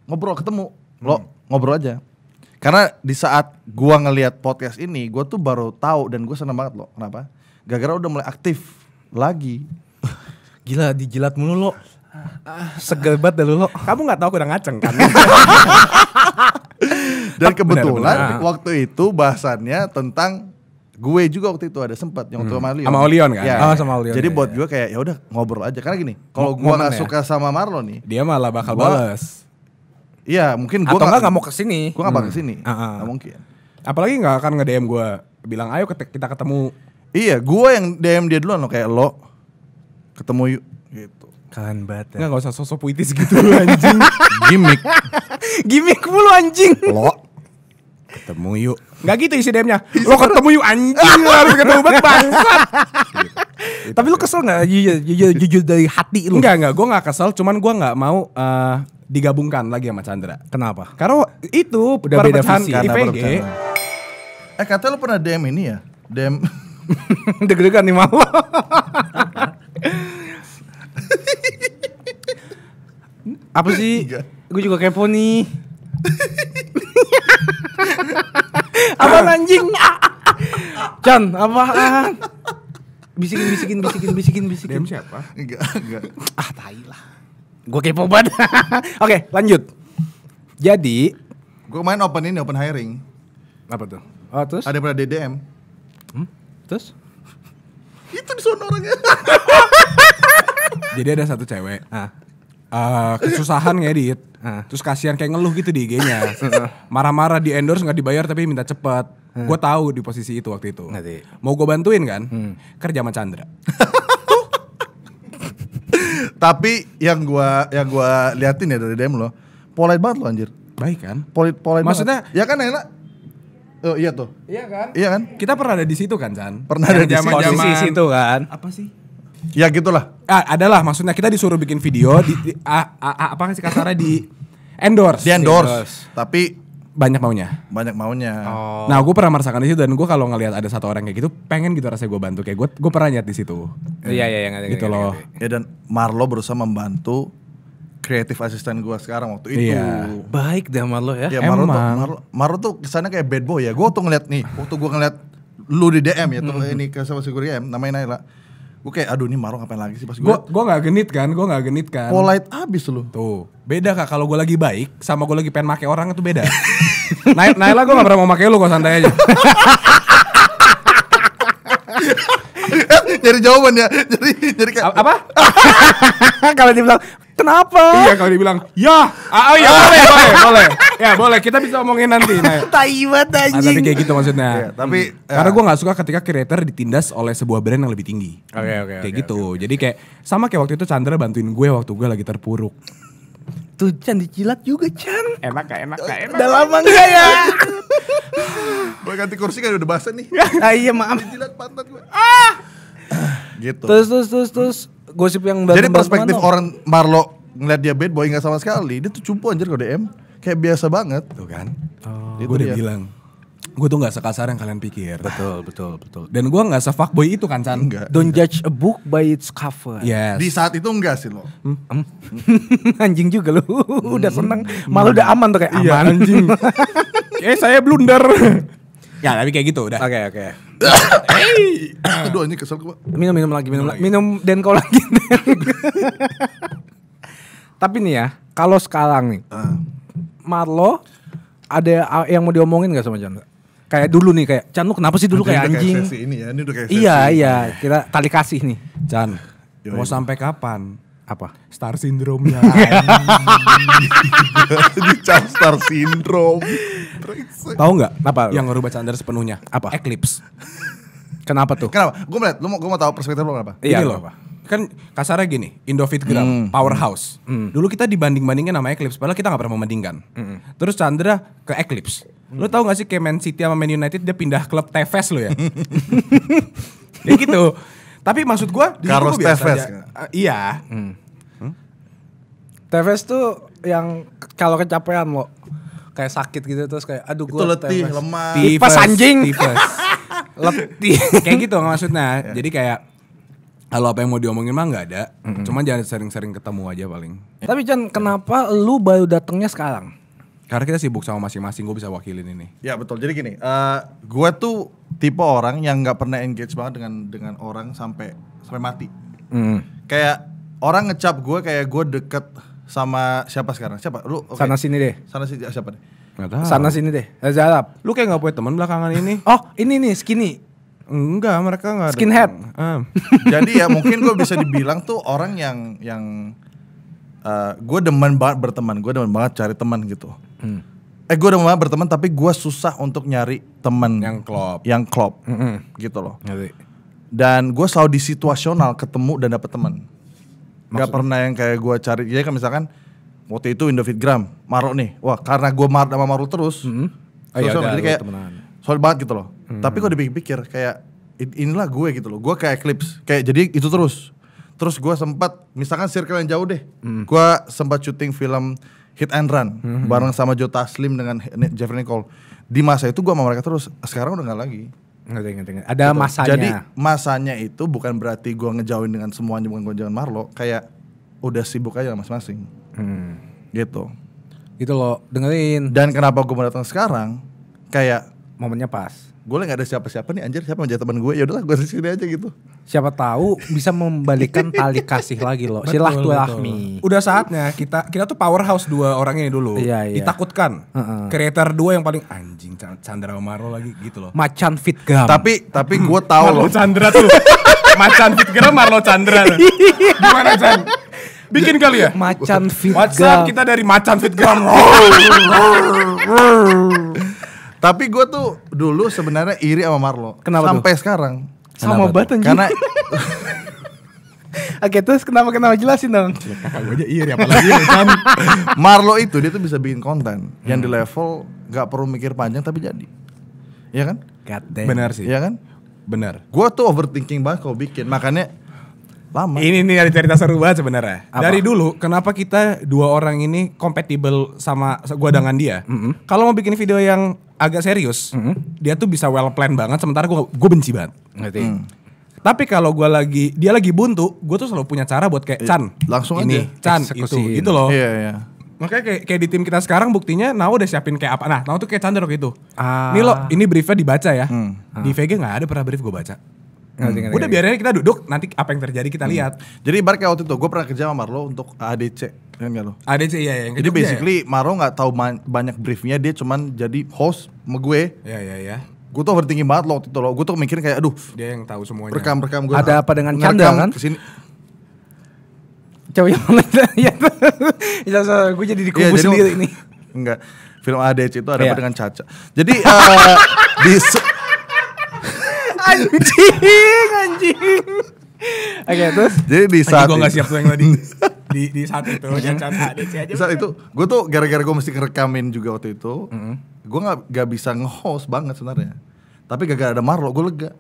ngobrol ketemu, lo hmm. ngobrol aja. Karena di saat gue ngeliat podcast ini, gue tuh baru tahu dan gue seneng banget lo. Kenapa? Gara-gara udah mulai aktif lagi. <laughs> Gila, dijilat mulu lo. Ah, ah. Segebat dah lo. Kamu nggak tahu aku udah ngaceng kan? <laughs> Dan kebetulan bener, bener. Ah. waktu itu bahasannya tentang gue juga waktu itu ada sempat yang waktu hmm. sama Leon. Sama Olion kan? Ya. Oh, sama Olion. Jadi ya, buat ya. gue kayak ya udah ngobrol aja karena gini, kalau gue nggak suka sama Marlon nih, dia malah bakal gua, bales. Iya, mungkin gue Atau gak, gak mau sini. Gue gak bakal kesini hmm. uh ah, -huh. Ah. mungkin Apalagi gak akan nge-DM gue Bilang ayo kita ketemu Iya, gue yang DM dia duluan loh kayak lo ketemu yuk gitu. Kalian banget ya. Nggak, nggak usah sosok puitis gitu <laughs> anjing. Gimik. Gimik mulu anjing. Lo. Ketemu yuk. Nggak gitu isi DM-nya. Lo ketemu yuk anjing. lo harus ketemu banget bangsat. Tapi lu kesel gak jujur, dari hati lu? Enggak, enggak. Gue gak kesel. Cuman gue gak mau uh, digabungkan lagi sama Chandra. Kenapa? Karena itu udah beda visi. IPG. Eh kata lu pernah DM ini ya? DM. <laughs> Deg-degan nih mau. <laughs> <laughs> Apa sih? Gue juga kepo nih. <laughs> apa anjing? Chan, apa, Bisikin, bisikin, bisikin, bisikin, bisikin. Dem siapa? Enggak, enggak. Ah, tai lah. Gue kepo banget. <laughs> Oke, lanjut. Jadi, gue main open ini, open hiring. Apa tuh? Oh, terus? Ada pada DDM. Hmm? Terus? itu di orangnya jadi ada satu cewek ah. Uh, kesusahan ngedit ya, ah. terus kasihan kayak ngeluh gitu di IG-nya marah-marah di endorse nggak dibayar tapi minta cepet hmm. gue tahu di posisi itu waktu itu Nanti. mau gue bantuin kan hmm. kerja sama Chandra <laughs> tapi yang gue yang gua liatin ya dari DM lo polite banget lo anjir baik kan polit polit maksudnya banget. ya kan enak Oh iya tuh. Iya kan? Iya kan? Kita pernah ada di situ kan, Chan? Pernah ada di jaman, posisi situ kan. Apa sih? Ya gitulah. Ah, adalah maksudnya kita disuruh bikin video di, di a, a, a, apa sih kasarnya di endorse. Di endorse. endorse. Tapi banyak maunya. Banyak maunya. Oh. Nah, gue pernah merasakan di situ dan gue kalau ngelihat ada satu orang kayak gitu, pengen gitu rasanya gue bantu kayak gue. Gue pernah nyat di situ. Iya iya yang gitu loh. Ya dan Marlo berusaha membantu kreatif asisten gue sekarang waktu itu. Iya. Baik deh Marlo ya. ya Marlo Emang. Tuh, Marlo, Marlo tuh kesannya kayak bad boy ya. Gue tuh ngeliat nih, waktu gue ngeliat lu di DM ya, tuh mm-hmm. ini ke sama security DM, namanya Naila. Gue kayak aduh ini Marlo ngapain lagi sih pas gue. Gue gak genit kan, gue gak genit kan. Polite abis lu. Tuh, beda kak kalau gue lagi baik sama gue lagi pengen make orang itu beda. <laughs> Naila gue gak pernah mau make lu kok santai aja. <laughs> nyari jawaban ya. Jadi jadi kayak apa? <laughs> kalau dibilang kenapa? Iya kalau dibilang ya. Ah, oh iya boleh <laughs> boleh boleh. Ya boleh kita bisa omongin nanti. Nah. <laughs> Taibat ah, anjing. Nah, tapi kayak gitu maksudnya. Ya, tapi ya. karena gue nggak suka ketika creator ditindas oleh sebuah brand yang lebih tinggi. Oke okay, oke. Okay, kayak okay, gitu. Okay, okay. Jadi kayak sama kayak waktu itu Chandra bantuin gue waktu gue lagi terpuruk. Tuh Chan dicilat juga Chan Enak gak enak gak enak Udah lama gak ya Boleh ganti kursi kan udah basah nih Ah iya maaf Dicilat pantat gue Ah <clears throat> gitu. Terus terus terus terus gosip yang baru. Jadi perspektif mana? orang Marlo ngeliat dia bad boy nggak sama sekali, dia tuh cumpu anjir kalau DM. Kayak biasa banget tuh kan. Oh, gue udah dia. bilang gue tuh nggak sekasar yang kalian pikir. Betul, betul, betul. Dan gue nggak boy itu kan, San. Enggak. Don't enggak. judge a book by its cover. Yes. Di saat itu enggak sih lo. Hmm? Hmm? <laughs> anjing juga lo. <laughs> udah seneng, hmm. malu udah aman tuh kayak iya, aman. Iya, anjing. <laughs> eh saya blunder. ya tapi kayak gitu udah. Oke, okay, oke. Okay. Aduh ini kesel gue. Minum minum lagi minum minum, lagi. minum denko lagi. Tapi nih ya, kalau sekarang nih, uh. Marlo ada yang mau diomongin gak sama Chan? Kayak dulu nih kayak Chan lu kenapa sih dulu kayak anjing? Kayak ini ya, ini udah kayak Iya iya, kita tali kasih nih. Chan, mau sampai kapan? apa star syndrome-nya. <laughs> star syndrome. Tahu nggak? Apa? Yang ngerubah Chandra sepenuhnya? Apa? Eclipse. Kenapa tuh? Kenapa? Gue melihat, lu mau gue mau tahu perspektif lu kenapa? Iya, Ini loh. Apa? Kan kasarnya gini, Indo fit hmm. powerhouse. Hmm. Dulu kita dibanding-bandingin sama Eclipse, padahal kita nggak pernah membandingkan. Hmm. Terus Chandra ke Eclipse. Hmm. Lu tahu gak sih Kemen City sama Man United dia pindah klub Tevez lo ya? <laughs> ya gitu. Tapi maksud gue, Carlos Tevez. Uh, iya. Hmm. Hmm? Tevez tuh yang kalau kecapean lo kayak sakit gitu terus kayak aduh gue letih temes. lemah tipes anjing tipes <laughs> letih kayak gitu maksudnya yeah. jadi kayak kalau apa yang mau diomongin mah nggak ada mm -hmm. cuman jangan sering-sering ketemu aja paling tapi Chan kenapa lu baru datangnya sekarang karena kita sibuk sama masing-masing gue bisa wakilin ini ya betul jadi gini uh, eh, gue tuh tipe orang yang nggak pernah engage banget dengan dengan orang sampai sampai mati mm. kayak orang ngecap gue kayak gue deket sama siapa sekarang? Siapa? Lu okay. sana sini deh. Sana sini siapa deh? Sana sini deh. Eh, Zalab. Lu kayak gak punya teman belakangan ini. <laughs> oh, ini nih skinny. Enggak, mereka enggak skinhead. Uh. <laughs> Jadi ya mungkin gue bisa dibilang tuh orang yang yang uh, eh, gue demen banget berteman, gue demen banget cari teman gitu. Hmm. Eh gue demen banget berteman tapi gue susah untuk nyari teman yang klop, yang klop, mm -hmm. gitu loh. Jadi. Dan gue selalu di situasional ketemu dan dapet teman nggak pernah yang kayak gue cari jadi kan misalkan waktu itu Indofitgram Maro nih wah karena gue marah sama Maru terus mm -hmm. oh, iya, jadi kayak soal banget gitu loh -hmm. tapi gue dipikir-pikir kayak inilah gue gitu loh gue kayak eclipse kayak jadi itu terus terus gue sempat misalkan circle yang jauh deh hmm. gue sempat syuting film Hit and Run -hmm. bareng sama Joe Taslim dengan Jeffrey Nicole di masa itu gue sama mereka terus sekarang udah nggak lagi Ngerti, ngerti, ngerti. Ada gitu. masanya. Jadi masanya itu bukan berarti gue ngejauhin dengan semuanya, bukan gue jangan Marlo. Kayak udah sibuk aja masing-masing. Hmm. Gitu. Gitu loh, dengerin. Dan kenapa gue mau datang sekarang, kayak... Momennya pas gue gak ada siapa-siapa nih anjir siapa aja teman gue ya udahlah gue di sini aja gitu siapa tahu bisa membalikan tali kasih lagi loh silaturahmi udah saatnya kita kita tuh powerhouse dua orang ini dulu iya, iya. ditakutkan kreator uh -uh. dua yang paling anjing Chandra Omaro lagi gitu loh macan fit gam tapi tapi gue tahu loh Chandra tuh <laughs> macan fit gam Marlo Chandra gimana Chan bikin kali ya macan fit WhatsApp kita dari macan fit gam <laughs> Tapi gue tuh dulu sebenarnya iri sama Marlo. Kenapa Sampai tuh? sekarang. Sama banget anjing. Karena Oke terus kenapa kenapa jelasin dong? Ya, kakak gue aja iri apalagi ya, kan? <laughs> Marlo itu dia tuh bisa bikin konten hmm. yang di hmm. level gak perlu mikir panjang tapi jadi. Iya kan? Benar sih. Iya kan? Benar. Gue tuh overthinking banget kalau bikin. Makanya lama. Ini nih ada cerita seru banget sebenarnya. Dari dulu kenapa kita dua orang ini compatible sama gua dengan dia? Mm -hmm. Kalau mau bikin video yang agak serius, mm -hmm. dia tuh bisa well plan banget sementara gua gue benci banget. Mm. Tapi kalau gua lagi dia lagi buntu, gue tuh selalu punya cara buat kayak iya, Chan. Langsung ini, aja. Chan itu gitu loh. Iya, iya. Makanya kayak, kayak di tim kita sekarang buktinya Nao udah siapin kayak apa. Nah, Nao tuh kayak Chandra gitu. Ah. Ini lo ini briefnya dibaca ya. Hmm. Ah. Di VG gak ada pernah brief gue baca. Hmm. Udah biarin kita duduk, nanti apa yang terjadi kita hmm. lihat. Jadi ibarat kayak waktu itu, gue pernah kerja sama Marlo untuk ADC, kan lo? ADC iya, iya. ya. Jadi basically ya. Marlo gak tahu banyak briefnya, dia cuman jadi host sama gue. Iya, iya, iya. Gue tuh overthinking banget loh waktu itu loh. Gue tuh mikirin kayak aduh. Dia yang tahu semuanya. Rekam rekam gue. Ada apa dengan Chandra kan? Kesini cewek yang mana ya gue jadi iya, dikubur ya, sendiri ini <laughs> enggak film ADC itu ada ya. apa iya. dengan Caca jadi uh, <laughs> di anjing, anjing. Oke, okay, terus jadi di saat gue gak siap tuh yang tadi <laughs> di, di saat itu Di saat itu gue tuh gara-gara gue mesti ngerekamin juga waktu itu. Mm -hmm. Gue gak, gak bisa nge-host banget sebenarnya. Tapi gak ada Marlo gue lega.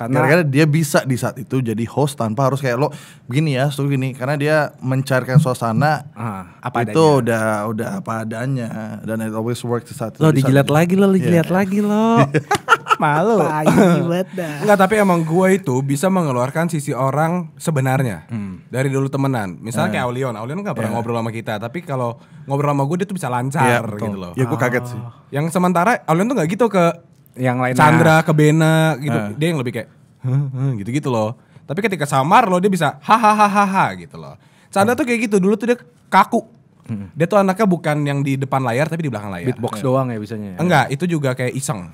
Karena gara-gara dia bisa di saat itu jadi host tanpa harus kayak lo begini ya, tuh gini karena dia mencairkan suasana uh, apa itu adanya. udah udah apa adanya dan it always works di saat itu. Lo dijilat lagi lo, dijilat yeah. lagi lo. <laughs> malu <laughs> Enggak, nggak tapi emang gue itu bisa mengeluarkan sisi orang sebenarnya hmm. dari dulu temenan misalnya uh. kayak Aulion Aulion nggak pernah yeah. ngobrol sama kita tapi kalau ngobrol sama gue dia tuh bisa lancar yeah, iya, gitu loh ya gue kaget sih oh. yang sementara Aulion tuh gak gitu ke yang lain Chandra ke Bena gitu uh. dia yang lebih kayak gitu gitu loh tapi ketika samar loh dia bisa hahaha gitu loh Chandra hmm. tuh kayak gitu dulu tuh dia kaku Hmm. Dia tuh anaknya bukan yang di depan layar tapi di belakang layar. Beatbox yeah. doang ya bisanya. Ya? Enggak, itu juga kayak iseng.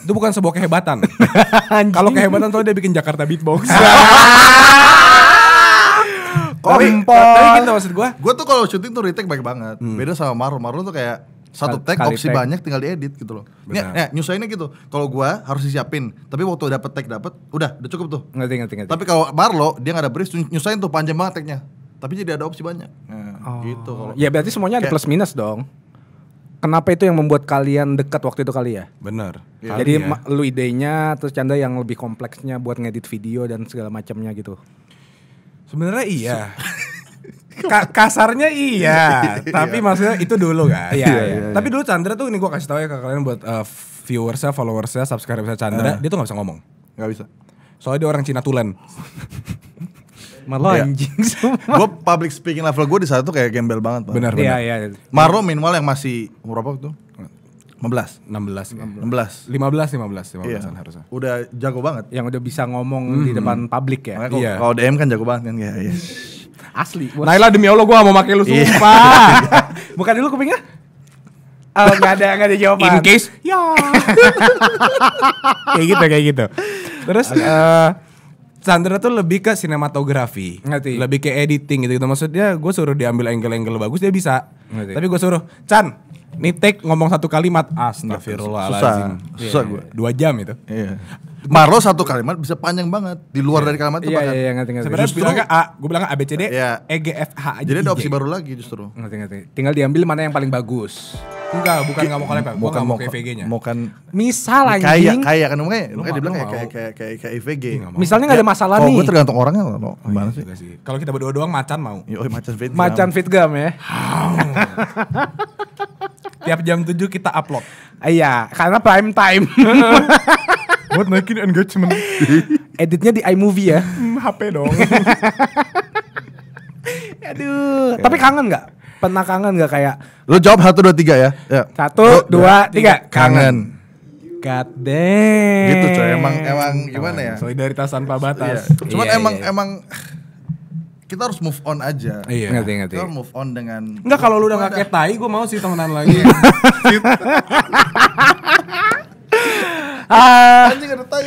<laughs> itu bukan sebuah kehebatan. <laughs> Kalau kehebatan tuh dia bikin Jakarta Beatbox. <laughs> Tapi, Tapi gitu maksud gue. Gue tuh kalau syuting tuh retake baik banget. Hmm. Beda sama Maru Maru tuh kayak satu take opsi take. banyak tinggal diedit gitu loh. Nih eh, Ya, nyusahinnya gitu. Kalau gue harus disiapin, tapi waktu dapet take dapet udah udah cukup tuh. Ngerti ngerti ngerti. Tapi kalau Marlo dia nggak ada brief nyusahin tuh panjang banget take nya Tapi jadi ada opsi banyak. Hmm. Oh. Gitu kalau Ya berarti semuanya kayak, ada plus minus dong. Kenapa itu yang membuat kalian dekat waktu itu kali ya? Bener. Ya, Jadi ya. lu idenya terus Canda yang lebih kompleksnya buat ngedit video dan segala macamnya gitu. Sebenarnya iya. <laughs> Ka kasarnya iya, <laughs> tapi iya. maksudnya itu dulu kan. <laughs> Iya, iya, iya, iya, iya. Tapi dulu Chandra tuh ini gua kasih tau ya ke kalian buat uh, viewersnya, followersnya, subscribersnya Chandra, uh. dia tuh gak bisa ngomong. Gak bisa. Soalnya dia orang Cina tulen. Malah iya. anjing <laughs> semua. Gue public speaking level gue di saat itu kayak gembel banget. Pak. Benar, benar. Iya, iya. Marlo minimal yang masih umur berapa tuh? 15 16 16 15 15 15 iya. iya. harusnya. Udah jago banget. Yang udah bisa ngomong mm -hmm. di depan publik ya. iya. kalau DM kan jago banget kan ya. Iya. iya. <laughs> Asli. Naila demi Allah gue gak mau pakai lu sumpah. <laughs> Bukan dulu kupingnya? Oh, gak ada gak ada jawaban. In case. Ya. kayak gitu kayak gitu. Terus okay. uh, eh, Sandra tuh lebih ke sinematografi, Ngerti. lebih ke editing gitu gitu. Maksudnya gue suruh diambil angle-angle bagus dia bisa. Ngerti. Tapi gue suruh Chan, nih take ngomong satu kalimat. Astagfirullahaladzim. Susah, susah iya, gue. Iya. Dua jam itu. Iya. Marlo satu kalimat bisa panjang banget di luar yeah. dari kalimat itu yeah, bahkan. Iya, yeah, ngerti, ngerti. Sebenarnya bilangnya A, gue bilang A B C D, yeah. E G F H J, Jadi ada opsi baru lagi justru. Ngerti, ngerti. Tinggal diambil mana yang paling bagus. Enggak, bukan enggak mau collab, Pak. nggak mau ke nya kan Mau kan misal anjing. Kayak kayak kan makanya makanya dibilang kayak kayak kayak kayak IVG. Misalnya enggak ada masalah nih. Gue tergantung orangnya loh. Oh, iya Gimana iya sih? Kalau kita berdua doang macan mau. Yo, macan fit. Macan fit gam ya. Tiap jam 7 kita upload. Iya, karena prime time. <laughs> buat naikin engagement. <laughs> Editnya di iMovie ya. Hmm, HP dong. <laughs> Aduh, tapi kangen nggak? Pernah kangen nggak kayak? Lo jawab satu dua tiga ya. ya. Satu dua, tiga. Kangen. God damn. Gitu coy, emang emang gimana ya? Solidaritas tanpa batas. Iya. Cuman iya, emang iya. iya. emang kita harus move on aja. Iya. Ngerti ngerti. Kita harus move on dengan Enggak kalau lu udah enggak kayak tai, gue mau sih temenan lagi. Iya. <laughs> Ah. Anjing ada tai <laughs>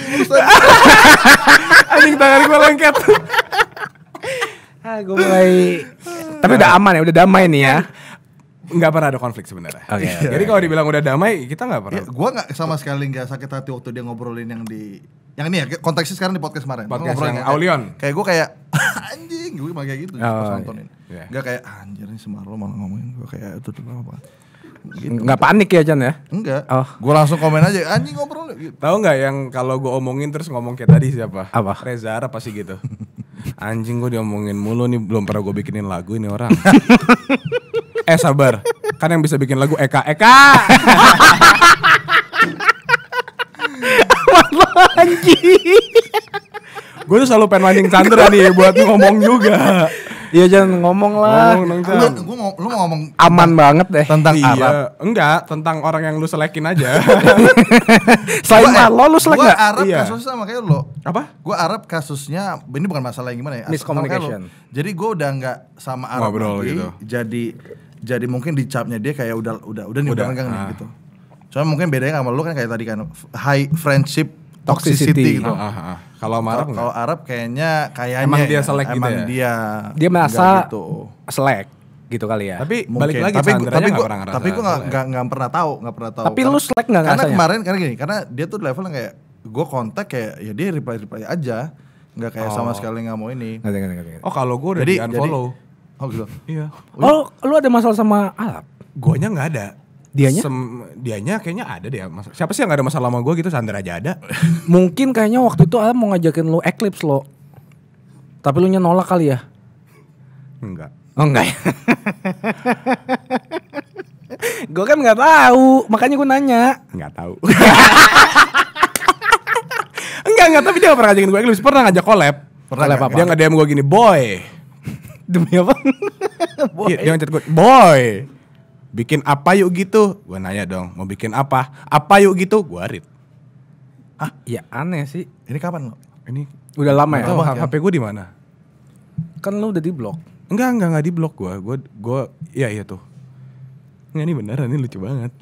Anjing tangan gue lengket. ah, gue mulai tapi udah aman ya, udah damai nih ya. Nggak pernah ada konflik sebenarnya. Okay, iya. okay. Jadi kalau dibilang udah damai, kita nggak pernah. Ya, gua nggak sama sekali nggak sakit hati waktu dia ngobrolin yang di yang ini ya konteksnya sekarang di podcast kemarin. Podcast yang kayak, Aulion. Kayak gue kayak <laughs> anjing, gue kayak gitu oh, pas iya. nontonin. Yeah. Gak kayak ah, anjir ini semarlo malah ngomongin gue kayak itu tuh apa. Gitu. Nggak panik ya Chan ya? Enggak. Oh. Gue langsung komen aja, anjing ngobrol. Gitu. Tahu nggak yang kalau gue omongin terus ngomong kayak tadi siapa? Apa? Reza apa pasti gitu. <laughs> anjing gue diomongin mulu nih, belum pernah gue bikinin lagu ini orang. <laughs> eh sabar, kan yang bisa bikin lagu Eka Eka. anjing. <laughs> gue tuh selalu pengen mancing Chandra ya nih buat ngomong juga. Iya jangan ngomong lah. Ngomong, enggak, gua mau, lu mau ngomong aman banget deh. Tentang iya, Arab. Enggak, tentang orang yang lu selekin aja. <laughs> Selain gua, lo lu selek enggak? Gua Arab iya. kasusnya sama kayak lo. Apa? Gua Arab kasusnya ini bukan masalah yang gimana ya? Miscommunication. Jadi gua udah enggak sama Arab Ngobrol lagi. Gitu. Jadi jadi mungkin dicapnya dia kayak udah udah udah nih udah, udah nih ah. gitu. Cuma mungkin bedanya sama lu kan kayak tadi kan high friendship toxicity, toxicity gitu. Ah, ah, ah. Kalau Arab Kalau Arab kayaknya kayaknya emang dia ya, selek gitu emang ya. dia dia merasa gitu. selek gitu kali ya. Tapi Mungkin. balik lagi tapi gua, tapi gua, pernah Tapi gua nggak pernah tahu, nggak pernah tahu. Tapi karena, lu selek nggak Karena kemarin karena gini, karena dia tuh levelnya kayak gue kontak kayak ya dia reply reply aja, nggak kayak oh. sama sekali nggak mau ini. Ngerti, ngerti, ngerti. Oh kalau gue udah jadi, di unfollow. Jadi, oh gitu. iya. Oh, lu ada masalah sama Arab? Guanya nggak ada. Dianya? Sem, dianya kayaknya ada deh. Ya. Mas, siapa sih yang gak ada masalah sama gue gitu? Sandra aja ada. <laughs> Mungkin kayaknya waktu itu Alam mau ngajakin lu Eclipse lo. Tapi lu nolak kali ya? Enggak. Oh enggak ya? <laughs> gue kan nggak tahu, makanya gue nanya. Nggak tahu. <laughs> enggak enggak, tapi dia gak pernah ngajakin gue Eclipse. Pernah ngajak collab. Pernah collab apa? Dia gak DM gue gini, boy. Demi apa? boy. Iya, dia, ngajak gue, boy bikin apa yuk gitu gue nanya dong mau bikin apa apa yuk gitu gue read ah ya aneh sih ini kapan lo ini udah lama ya oh, HP gue di mana kan lo udah di blok enggak enggak enggak di blok gue gue gue ya iya tuh Enggak ini beneran ini lucu banget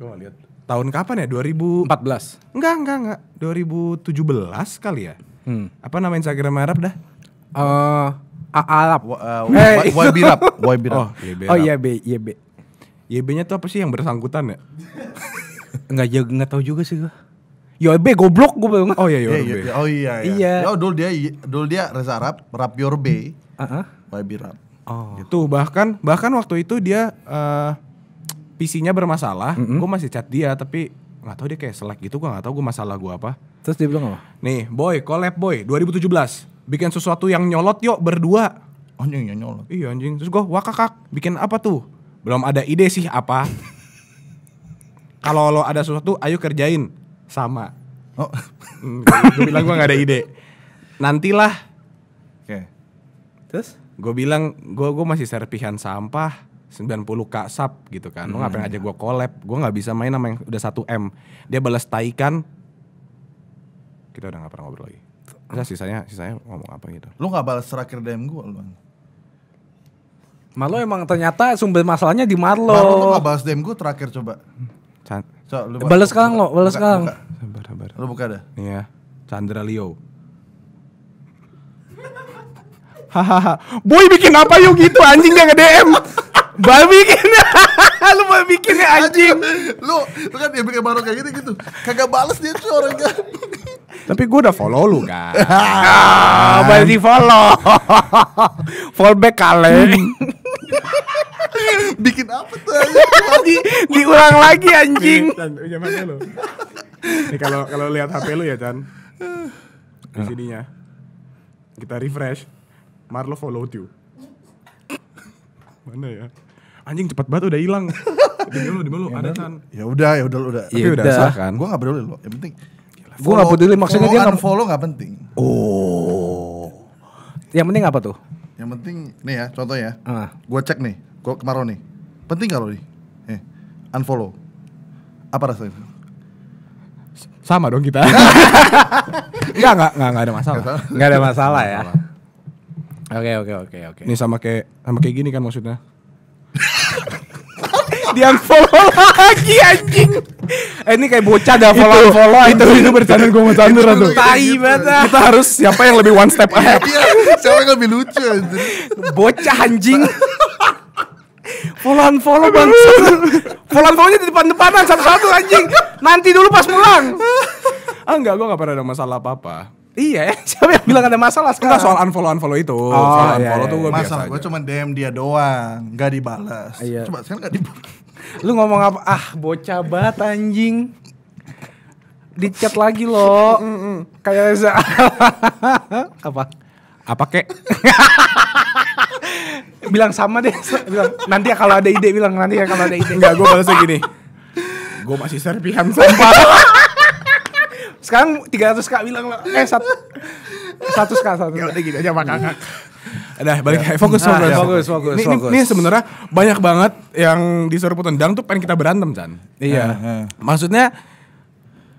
gue mau lihat tahun kapan ya 2014 enggak enggak enggak 2017 kali ya hmm. apa nama Instagram Arab dah eh uh, Arab uh, Wabirab Wabirab oh, oh iya B iya B YB-nya tuh apa sih yang bersangkutan ya? Enggak <laughs> jago enggak tahu juga sih gua. YB goblok gue bilang. Oh iya YB. Iya, iya, oh iya iya. Iya. Oh dulu dia dul dia Reza Arab, Rap Your B. Heeh. Uh-huh. YB Rap. Oh. Itu bahkan bahkan waktu itu dia uh, eh, PC-nya bermasalah, mm-hmm. gue masih chat dia tapi nggak tahu dia kayak selek gitu gua enggak tahu gua masalah gua apa. Terus dia bilang apa? Nih, boy, collab boy 2017. Bikin sesuatu yang nyolot yuk berdua. Anjing yang nyolot. Iya anjing. Terus gue wakakak bikin apa tuh? belum ada ide sih apa kalau lo ada sesuatu ayo kerjain sama oh hmm, gitu. gue bilang gue nggak ada ide nantilah oke okay. terus gue bilang gue gue masih serpihan sampah 90 kak sap gitu kan hmm. lo ngapain aja gue collab gue nggak bisa main sama yang udah 1 m dia balas taikan kita udah nggak pernah ngobrol lagi Nah, sisanya sisanya ngomong apa gitu lu nggak balas terakhir dm gue Marlo emang ternyata sumber masalahnya di Marlo. Marlo lo gak balas DM gue terakhir coba. so, lu eh, balas sekarang lo, balas sekarang. Lo Sabar, sabar. Lu buka dah. Iya. Chandra Leo. <laughs> Hahaha. Boy bikin apa yuk gitu anjing gak nge-DM. <laughs> Bal bikin <laughs> Lu mau bikin ya, anjing Lo, Lu kan dia bikin baru kayak gitu gitu Kagak balas dia tuh orangnya. Tapi gue udah follow lu kan Ah, di follow Fallback kali <laughs> Bikin apa tuh? di, diulang lagi anjing. Iya, iya, Nih, kalau kalau lihat HP lu ya Chan. Di sininya. Kita refresh. Marlo follow you. Mana ya? Anjing cepat banget udah hilang. Demi lu, demi lu, ya ada Chan. Ya udah, ya udah, udah. Ya udah, sah kan. Gua enggak peduli lo. Yang penting Gue nggak peduli maksudnya dia nggak follow nggak penting. Oh. Yang penting apa tuh? Yang penting nih ya, contoh ya. ah. Gua cek nih, gua kemarau nih. Penting kalau nih. Eh, unfollow. Apa rasanya? sama dong kita. enggak, <laughs> enggak, enggak, enggak ada masalah. Enggak ada masalah ya. Oke, oke, oke, oke. Ini sama kayak sama kayak gini kan maksudnya. <laughs> di unfollow lagi anjing eh, ini kayak bocah dah follow itu, follow itu itu bercandaan gue mau tuh tai banget iya, kita harus siapa yang lebih one step ahead iya, siapa yang lebih lucu anjing bocah anjing follow follow bang follow follownya di depan-depanan satu-satu anjing Nanti dulu pas pulang Ah enggak, gue gak pernah ada masalah apa-apa Iya, <laughs> siapa yang bilang ada masalah sekarang? Enggak soal unfollow unfollow itu. Oh, soal iya, unfollow iya, tuh gue iya. biasa. Masalah gue cuma DM dia doang, nggak dibalas. Iya. Coba sekarang nggak dibalas. <laughs> Lu ngomong apa? Ah, bocah banget anjing. Dicat lagi loh. Mm -mm. Kayak Reza. <laughs> apa? Apa kek? bilang sama deh. Bilang nanti ya kalau ada ide bilang nanti ya kalau ada ide. Enggak, gue balasnya gini. Gue masih serpihan sampah. Sekarang 300 kak bilang lo eh satu satu kak satu. Ya udah gitu aja makan Kakak. Udah <laughs> balik ya. fokus nah, fokus, ya, fokus fokus ini, fokus. Ini, ini sebenarnya banyak banget yang disuruh tendang tuh pengen kita berantem Chan Iya. Uh, uh. Maksudnya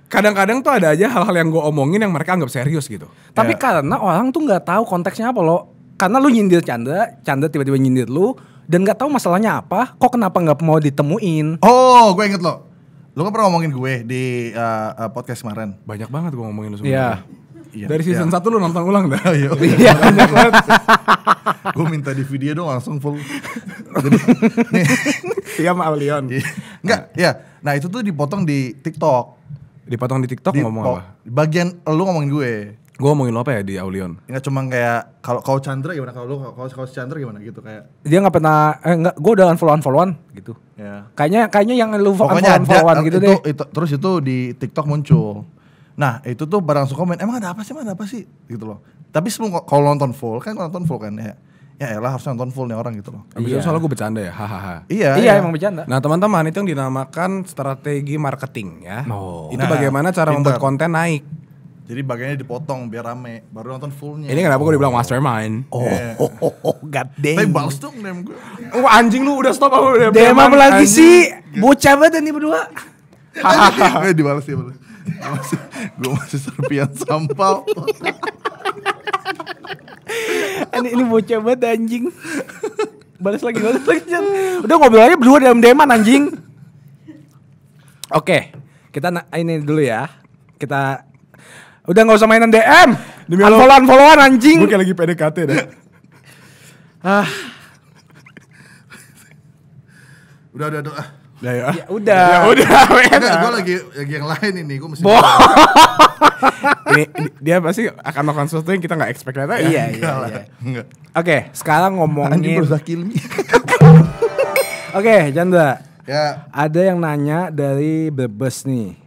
kadang-kadang tuh ada aja hal-hal yang gue omongin yang mereka anggap serius gitu. Tapi yeah. karena orang tuh gak tahu konteksnya apa loh. Karena lu nyindir Chandra, Chandra tiba-tiba nyindir lu dan gak tahu masalahnya apa, kok kenapa gak mau ditemuin? Oh, gue inget loh. Lu kan pernah ngomongin gue di uh, uh, podcast kemarin. Banyak banget gue ngomongin lu semua. Iya. Iya, Dari season iya. 1 lu nonton ulang dah. Oh, iya. iya <laughs> gue minta di video dong langsung full. Iya sama Leon. Enggak, iya. nah. ya. Nah, itu tuh dipotong di TikTok. Dipotong di TikTok di ngomong apa? Bagian lu ngomongin gue. Gue ngomongin lo apa ya di Aulion? Enggak cuma kayak kalau kau Chandra gimana kalau lu kalau kau Chandra gimana gitu kayak. Dia nggak pernah eh enggak gue udah unfollowan followan gitu. Ya. Kayaknya kayaknya yang lu Pokoknya unfollowan followan eh, gitu itu, deh. Itu, terus itu di TikTok muncul. Nah, itu tuh barang suka main emang ada apa sih? mana apa sih? gitu loh. Tapi semua kalau nonton full kan nonton full kan ya ya elah harus nonton full nih orang gitu loh. Abis iya. itu soalnya gue bercanda ya, hahaha. Iya, iya, iya, emang bercanda. Nah teman-teman itu yang dinamakan strategi marketing ya. Oh. Itu bagaimana cara membuat konten naik. Jadi bagiannya dipotong biar rame, baru nonton fullnya. Ini kenapa oh. gue dibilang mastermind? Oh, yeah. oh, oh, oh god damn. Tapi balas dong name gue. Oh, anjing lu udah stop apa udah apa lagi sih? Bocah banget nih berdua. Hahaha. <laughs> Eh, dibales ya, Gue masih, masih serpian sampal. <laughs> ini, ini bocah banget anjing. Balas lagi, balas lagi. <laughs> Udah ngobrol aja berdua dalam deman anjing. Oke, okay, kita ini dulu ya. Kita Udah gak usah mainan DM. Demi unfollow unfollowan anjing. Gue kayak lagi PDKT dah. ah. udah udah udah. Udah ya. ya udah. Ya, udah. <laughs> udah gue lagi lagi yang lain ini, gue mesti. <laughs> ini, dia pasti akan melakukan sesuatu yang kita udah expect ya. Iya, iya, iya. Enggak. Oke, sekarang ngomongin. Anjing <laughs> Oke, Janda. Ya. Ada yang nanya dari Bebes nih.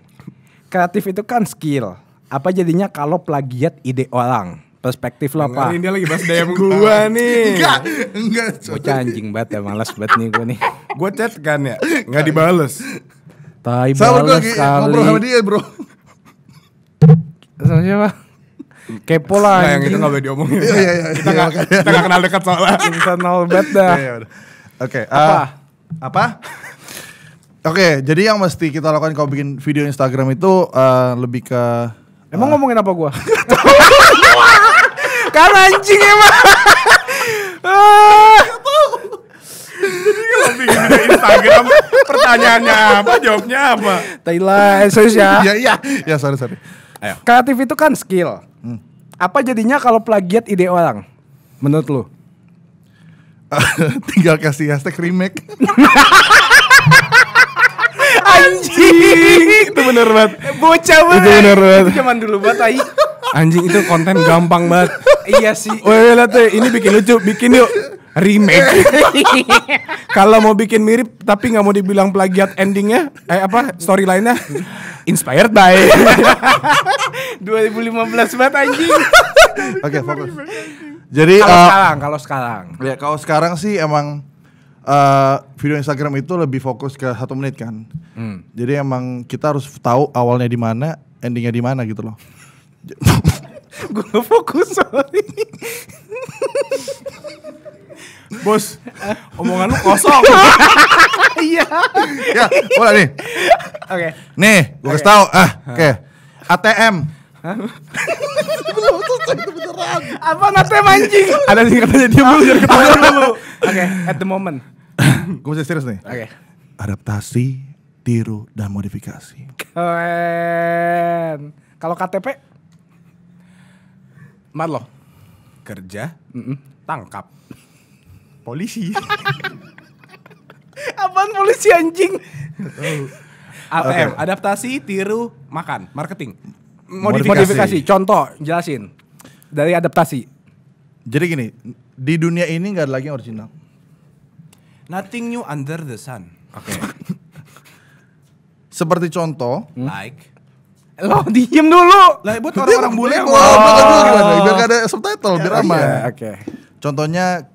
Kreatif itu kan skill apa jadinya kalau plagiat ide orang? Perspektif lo apa? Ini dia lagi bahas daya <laughs> gua nih. Enggak, enggak. Gue anjing banget ya, malas banget nih gue nih. <laughs> gue chat kan ya, enggak dibales. tapi balas kali. Ngobrol sama dia, Bro. Sama siapa? Kepo lah nah, yang itu gak boleh diomongin. Iya, iya, iya. Kita enggak kita nggak kenal dekat soalnya. <laughs> Internal bet dah. Iya, iya, Oke, eh, apa? Apa? Oke, jadi yang mesti kita lakukan kalau bikin video Instagram itu eh, lebih ke Emang ah. ngomongin apa gua? <laughs> kan anjing emang. Ah. Instagram pertanyaannya apa, jawabnya apa? Thailand, serius ya? Iya, iya. Ya, sorry, sorry. Ayo. Kreatif itu kan skill. Hmm. Apa jadinya kalau plagiat ide orang? Menurut lu? <laughs> tinggal kasih hashtag remake. <laughs> anjing itu bener banget eh, bocah banget itu bener banget zaman dulu banget tai anjing itu konten gampang banget iya sih Oh ya lihat ini bikin lucu bikin yuk remake <laughs> kalau mau bikin mirip tapi nggak mau dibilang plagiat endingnya eh apa storylinenya inspired by 2015 <laughs> banget anjing oke okay, fokus jadi kalau eh, sekarang kalau sekarang ya kalau sekarang sih emang Eh, video Instagram itu lebih fokus ke satu menit kan. Hmm. Jadi emang kita harus tahu awalnya di mana, endingnya di mana gitu loh. <laughs> gue gak fokus sorry. Bos, omongan lu kosong. <laughs> Iya. ya, boleh nih. Oke. Okay. Nih, gue okay. kasih tahu. Ah, oke. Okay. ATM. Apa nggak teh mancing? Ada singkatannya dia belum jadi ketahuan dulu. <laughs> Oke, at the moment gue masih serius nih. Oke. Okay. Adaptasi, tiru, dan modifikasi. Keren. Kalau KTP? Mat Kerja, mm -mm. tangkap. Polisi. <laughs> Apaan polisi anjing? ATM, okay. adaptasi, tiru, makan, marketing. Modifikasi. modifikasi. Contoh, jelasin. Dari adaptasi. Jadi gini, di dunia ini gak ada lagi yang original. Nothing new under the sun. Oke. Okay. <laughs> Seperti contoh, like lo diem dulu. Lah buat orang-orang bule kok. Oh. Biar gak ada subtitle, biar aman. Iya, oke. Okay. Contohnya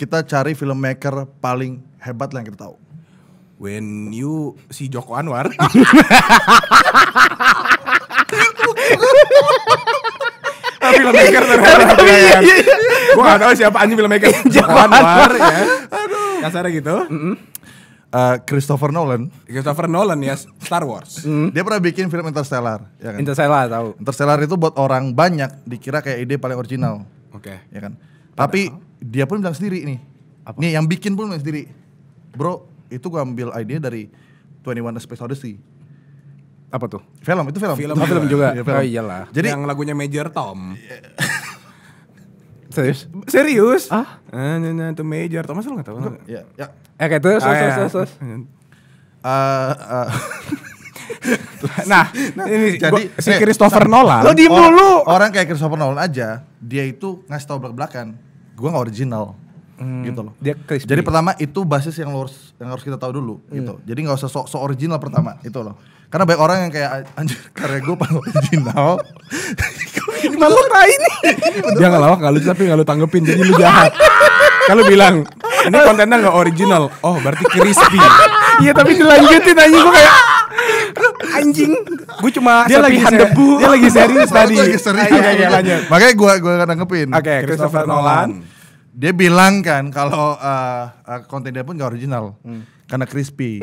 kita cari filmmaker paling hebat lah yang kita tahu. When you si Joko Anwar. <laughs> Ah, filmmaker terhebat. Iya, iya, ya. iya. Gua enggak tahu siapa anjing filmmaker <laughs> Joko Anwar ya. ya. Aduh kasarnya gitu. Mm -hmm. Uh, Christopher Nolan. Christopher Nolan ya Star Wars. Mm. Dia pernah bikin film Interstellar, ya kan? Interstellar tahu. Interstellar itu buat orang banyak dikira kayak ide paling original. Oke. Okay. Ya kan. Padahal. Tapi dia pun bilang sendiri nih. Apa? Nih yang bikin pun bilang sendiri. Bro, itu gua ambil ide dari 21 Space Odyssey. Apa tuh? Film itu film. Film, oh, film juga. Ya, film. Oh iyalah. Jadi yang lagunya Major Tom. <laughs> Serius? Serius? Ah? Nah, nah, itu major. Thomas lu gak tau? Ya. ya. Eh, kayak itu. terus, terus, terus. nah, ini jadi gua, eh, si Christopher eh, Nolan. Lo diem dulu. Orang kayak Christopher Nolan aja, dia itu ngasih tau belak-belakan. Gua gak original hmm, gitu loh. Dia crispy. Jadi pertama itu basis yang lo harus yang harus kita tahu dulu gitu. hmm. gitu. Jadi nggak usah sok so original pertama itu loh. Karena banyak orang yang kayak anjir karya gue paling original. <laughs> Malu Rai ini Dia nggak lawak nggak lucu tapi nggak lu tanggepin jadi lu jahat. Kalau bilang ini kontennya nggak original, oh berarti crispy. Iya tapi dilanjutin aja gue kayak anjing gue cuma dia lagi debu dia lagi serius <laughs> tadi lagi serius makanya gue gue tanggepin oke okay, Christopher, Nolan. Nolan dia bilang kan kalau uh, eh, eh, konten dia pun gak original hmm. karena crispy <laughs>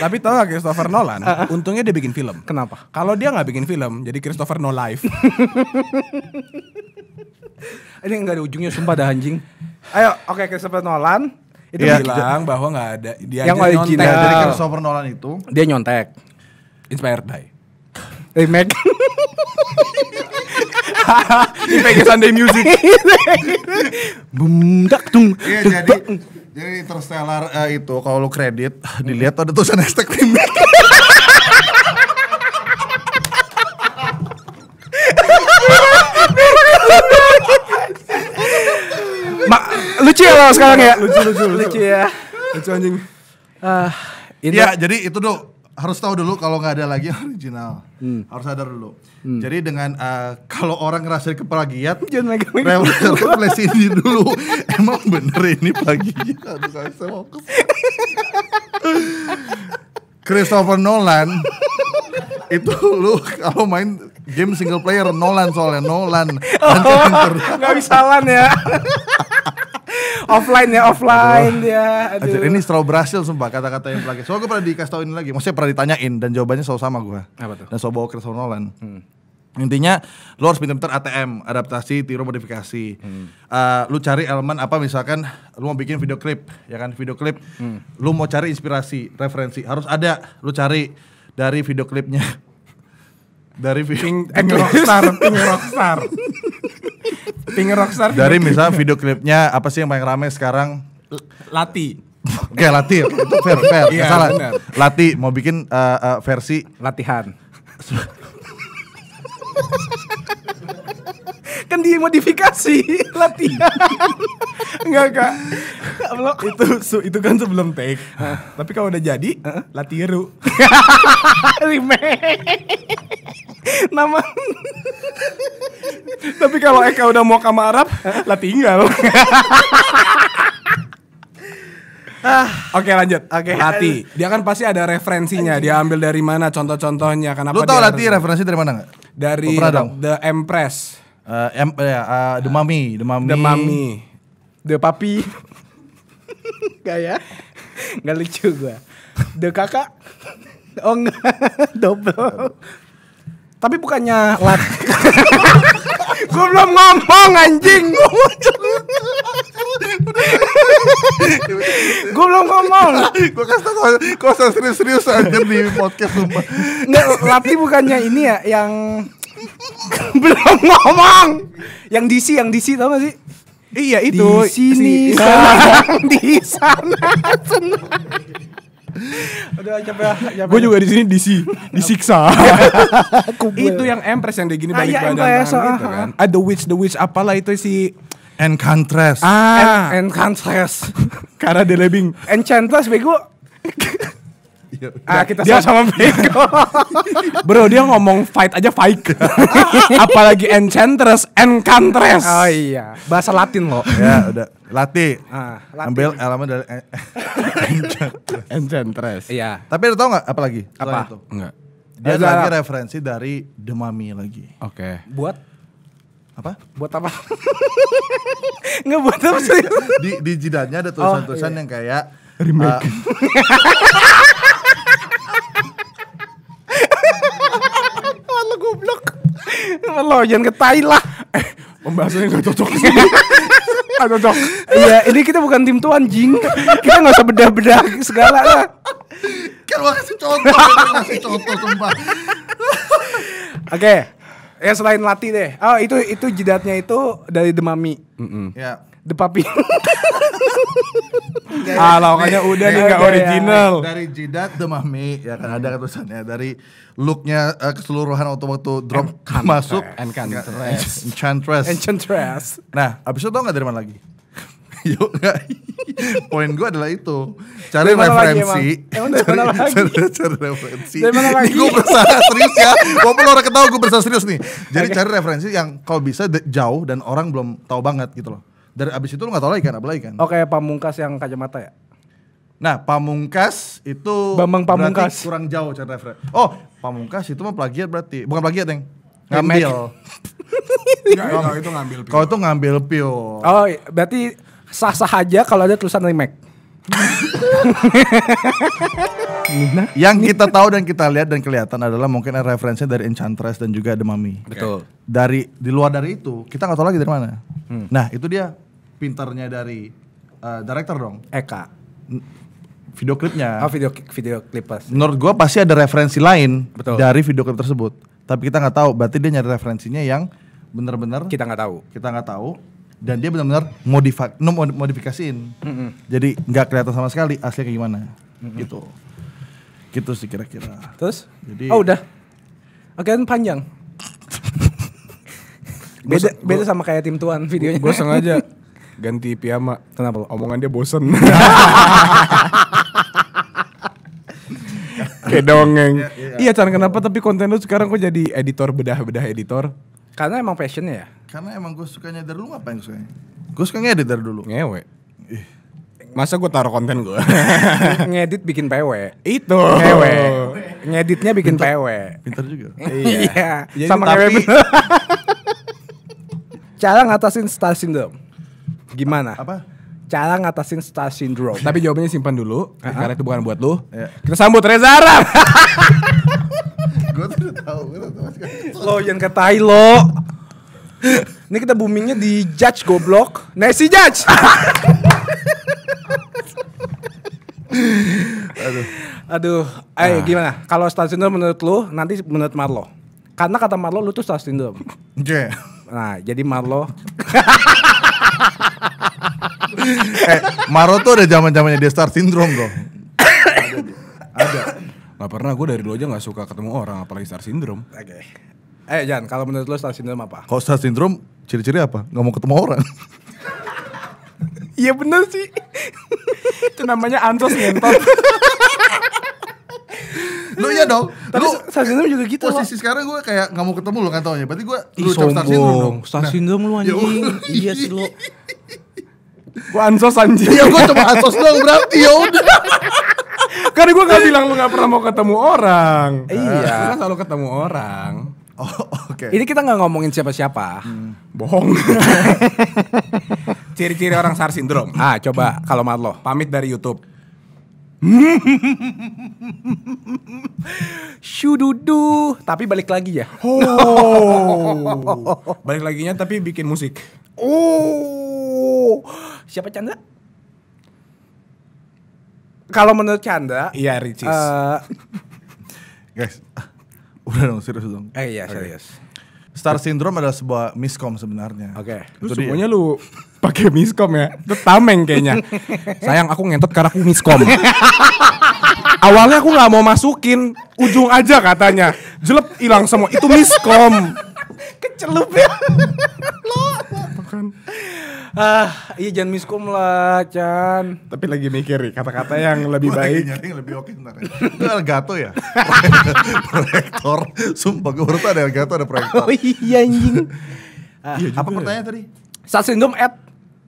Tapi tau gak Christopher Nolan? untungnya dia bikin film. Kenapa? Kalau dia nggak bikin film, jadi Christopher No Life. <laughs> Ini nggak ada ujungnya sumpah dah anjing. Ayo, oke okay, Christopher Nolan itu ya, bilang bahwa gak ada dia yang aja nyontek dari Christopher Nolan itu. Dia nyontek. Inspired by remake. Eh, <laughs> Sunday Music. <laughs> Bum dak tung. Iya jadi jadi Interstellar uh, itu kalau lu kredit <laughs> dilihat ada tulisan hashtag remake. <laughs> lucu ya lo sekarang ya? Lucu lucu lucu, lucu ya. Lucu anjing. Uh, Ya, jadi itu tuh harus tahu dulu kalau nggak ada lagi <laughs> original. Hmm. Harus sadar dulu. Hmm. Jadi dengan uh, kalau orang ngerasa kepala giat, <laughs> refleksi ini dulu. <laughs> Emang bener ini pagi gitu? Christopher Nolan itu lu kalau main game single player Nolan soalnya Nolan. Oh, nggak bisa lan ya offline ya offline ya aduh. ini selalu berhasil sumpah kata-kata yang pakai soalnya gue pernah dikasih tau ini lagi maksudnya pernah ditanyain dan jawabannya selalu sama gue apa tuh? dan selalu bawa Chris Nolan hmm. Intinya lo harus pinter-pinter ATM, adaptasi, tiru, modifikasi. Hmm. Uh, lu cari elemen apa misalkan lu mau bikin video klip, ya kan video klip. Hmm. Lu mau cari inspirasi, referensi, harus ada. Lu cari dari video klipnya. <laughs> dari film Pink, Pink Rockstar, Pink Rockstar. <laughs> Pink Rockstar. Dari misalnya video klipnya apa sih yang paling rame sekarang? Lati. Oke, Lati. fair, fair. ya, salah. Lati mau bikin uh, uh, versi latihan. <laughs> kan dimodifikasi <laughs> latihan enggak kak itu su, itu kan sebelum take huh? Nah, tapi kalau udah jadi huh? latiru <laughs> remake nama tapi kalau Eka udah mau kamar Arab huh? lah ah. Oke lanjut. Oke. Okay. Lati. Dia kan pasti ada referensinya. Dia ambil dari mana contoh-contohnya. Kenapa? Lu tahu Lati referensi dari mana nggak? Dari The Empress. Uh, em, uh, the Mummy, The Mummy. The Mummy. The Papi. gak ya? Gak lucu gue, The Kakak. Oh enggak, <laughs> double. Tapi bukannya lat. <laughs> Gue belum ngomong anjing. gue belum ngomong. gue kasih tau kau serius-serius aja di podcast sumpah. tapi Lati bukannya ini ya yang belum ngomong. Yang DC, yang DC tau gak sih? Iya itu. Di sini. <laughs> Di sana. di sana. Senang. Udah capek. capek. Gue juga di sini DC disiksa. <laughs> itu yang Empress yang kayak gini balik ah, badan iya, gitu ah, kan. ah. the Witch, The Witch apalah itu si enchantress Ah, enchantress Karena dia lebing. Enchantress bego. <laughs> Iya. Ah, nah, kita dia sama Beko. <laughs> Bro, dia ngomong fight aja fight. <laughs> Apalagi enchantress, encantress. Oh iya, bahasa Latin loh. Ya, udah Lati. Ah, Lati. Ambil elemen dari <laughs> enchantress. Iya. Tapi lu tau gak apa lagi? Apa? Itu? Enggak. Dia ada lagi referensi dari Demami lagi. Oke. Okay. Buat apa? Buat apa? Nggak buat apa sih? Di, di jidatnya ada tulisan-tulisan oh, iya. yang kayak remake. Uh, lo goblok. Lo jangan ketai lah. Eh, pembahasannya gak cocok sih. Gak cocok. Iya, ini kita bukan tim tuan jing. Kita gak usah bedah-bedah segala lah. Kan lo kasih contoh, kasih contoh sumpah. Oke. Okay. Ya selain latih deh. Oh, itu itu jidatnya itu dari Demami. Mm -mm. Ya. The Papi. <laughs> Ya. ah, lawakannya udah nih ya, enggak ya. original. Dari jidat The Mami ya kan ada tulisannya dari looknya uh, keseluruhan waktu waktu drop Encantress. masuk Enchantress. Enchantress. Enchantress. Nah, abis itu tau gak dari mana lagi? <laughs> Yuk gak? Poin gue adalah itu. Cari dari referensi. Lagi, emang? dari mana lagi? Cari, cari referensi. Dari mana lagi? gue berusaha serius ya. Walaupun orang ketawa gue berusaha serius nih. Jadi okay. cari referensi yang kalau bisa jauh dan orang belum tahu banget gitu loh dari abis itu lu gak tau lagi kan apalagi kan oke okay, pamungkas yang kacamata ya nah pamungkas itu Bambang pamungkas kurang jauh cara referen. oh pamungkas itu mah plagiat berarti bukan plagiat yang ngambil <laughs> Enggak, itu, ngambil pio. Kalau itu ngambil pio. Oh, iya. berarti sah-sah aja kalau ada tulisan remake. <laughs> Yang kita tahu dan kita lihat dan kelihatan adalah mungkin referensinya dari Enchantress dan juga The Mummy. Betul. Dari di luar dari itu kita nggak tahu lagi dari mana. Hmm. Nah itu dia pinternya dari uh, director dong. Eka. Video klipnya. Oh, video video klip pasti. Menurut gua pasti ada referensi lain Betul. dari video klip tersebut. Tapi kita nggak tahu. Berarti dia nyari referensinya yang benar-benar kita nggak tahu. Kita nggak tahu. Dan dia benar-benar modifikasiin. Mm -hmm. Jadi nggak kelihatan sama sekali aslinya kayak gimana. Mm -hmm. Gitu. Gitu sih kira-kira. Terus? Jadi Oh, udah. Oke, okay, panjang <laughs> beda beda sama kayak tim tuan videonya gue sengaja ganti piyama. Kenapa lo? Omongan dia bosen. <laughs> Kayak dongeng. Iya, iya. iya, Chan, kenapa tapi konten lu sekarang kok jadi editor bedah-bedah editor? Karena emang passionnya ya? Karena emang gue sukanya dari dulu apa yang sukanya? Gue suka ngedit dari dulu. Ngewe. Masa gue taruh konten gue? <laughs> ngedit bikin PW. Itu. Ngewe. Ngeditnya bikin pinter, PW. Pinter juga. <laughs> iya. iya. Jadi Sama tapi... Cara ngatasin star syndrome. Gimana? Apa? Cara ngatasin star syndrome. Tapi jawabannya simpan dulu uh-huh. karena itu bukan buat lu. Yeah. Kita sambut Reza Arab. gue tuh udah tahu, Lo yang ketahui lo. Ini kita boomingnya di Judge goblok. Nasi Judge. Aduh. Aduh, eh nah. gimana? Kalau star syndrome menurut lu, nanti menurut Marlo. Karena kata Marlo lu tuh star syndrome. Yeah. Nah, jadi Marlo <laughs> <laughs> eh, Maro tuh ada zaman zamannya dia star syndrome loh, ada, Gak pernah, gue dari dulu aja gak suka ketemu orang, apalagi star syndrome. Oke. Okay. Eh Jan, kalau menurut lo star syndrome apa? Kalau star syndrome, ciri-ciri apa? Gak mau ketemu orang. Iya bener sih. <laughs> Itu namanya antos ngentot. <laughs> lu iya dong tapi lu, star syndrome juga gitu posisi sekarang gue kayak gak mau ketemu lo kan taunya berarti gue lu ucap star syndrome dong star nah. syndrome lu ya iya anjing iya sih lo gue ansos anjing ya gue coba ansos dong berarti ya udah Karena gue gak bilang lu gak pernah mau ketemu orang Iya kan selalu ketemu orang Oh, oke. Okay. Ini kita nggak ngomongin siapa-siapa. Hmm. Bohong. <laughs> Ciri-ciri orang SAR syndrome. Ah, coba kalau Marlo. Pamit dari YouTube. Shududu, tapi balik lagi ya. Oh. <laughs> balik laginya tapi bikin musik. Oh. Siapa Chandra? Kalau menurut Chandra, iya Ricis. Uh, <laughs> Guys, <laughs> udah dong serius dong. Eh iya okay. serius. Star Syndrome adalah sebuah miskom sebenarnya. Oke. Okay. semuanya lu pakai miskom ya. Itu tameng kayaknya. Sayang aku ngentot karena aku miskom. Awalnya aku nggak mau masukin, ujung aja katanya. Jelek hilang semua. Itu miskom. Kecelup ya. Lo. Ah, iya jangan miskom lah, Chan. Tapi lagi mikir kata-kata yang lebih gua baik. yang lebih oke ntar. Ya. Itu Elgato ya? proyektor. Sumpah gue baru ada Elgato ada proyektor. Oh iya anjing. ah, iya apa pertanyaan ya? tadi? Saat sindrom at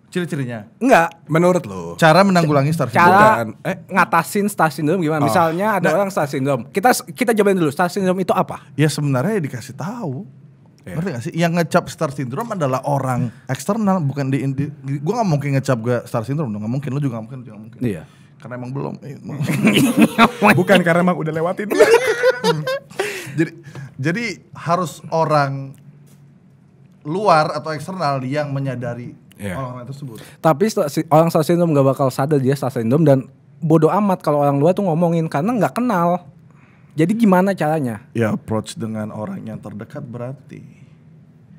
Ciri-cirinya? Enggak. Menurut lo? Cara menanggulangi star syndrome? Cara dan, eh? ngatasin star syndrome gimana? Oh. Misalnya ada nah, orang star syndrome. Kita kita jawabin dulu star syndrome itu apa? Ya sebenarnya ya dikasih tahu. Ya. Ngerti gak sih? Yang ngecap star syndrome adalah orang eksternal, bukan di, di, gue gak nggak mungkin ngecap gue star syndrome dong, nggak mungkin lo juga gak mungkin, juga gak mungkin. Iya. Karena emang belum. Eh, <laughs> <laughs> bukan karena emang udah lewatin. <laughs> jadi jadi harus orang luar atau eksternal yang menyadari yeah. orang-orang tersebut. Tapi orang star syndrome gak bakal sadar dia star syndrome dan bodoh amat kalau orang luar tuh ngomongin karena nggak kenal. Jadi gimana caranya? Ya approach dengan orang yang terdekat berarti.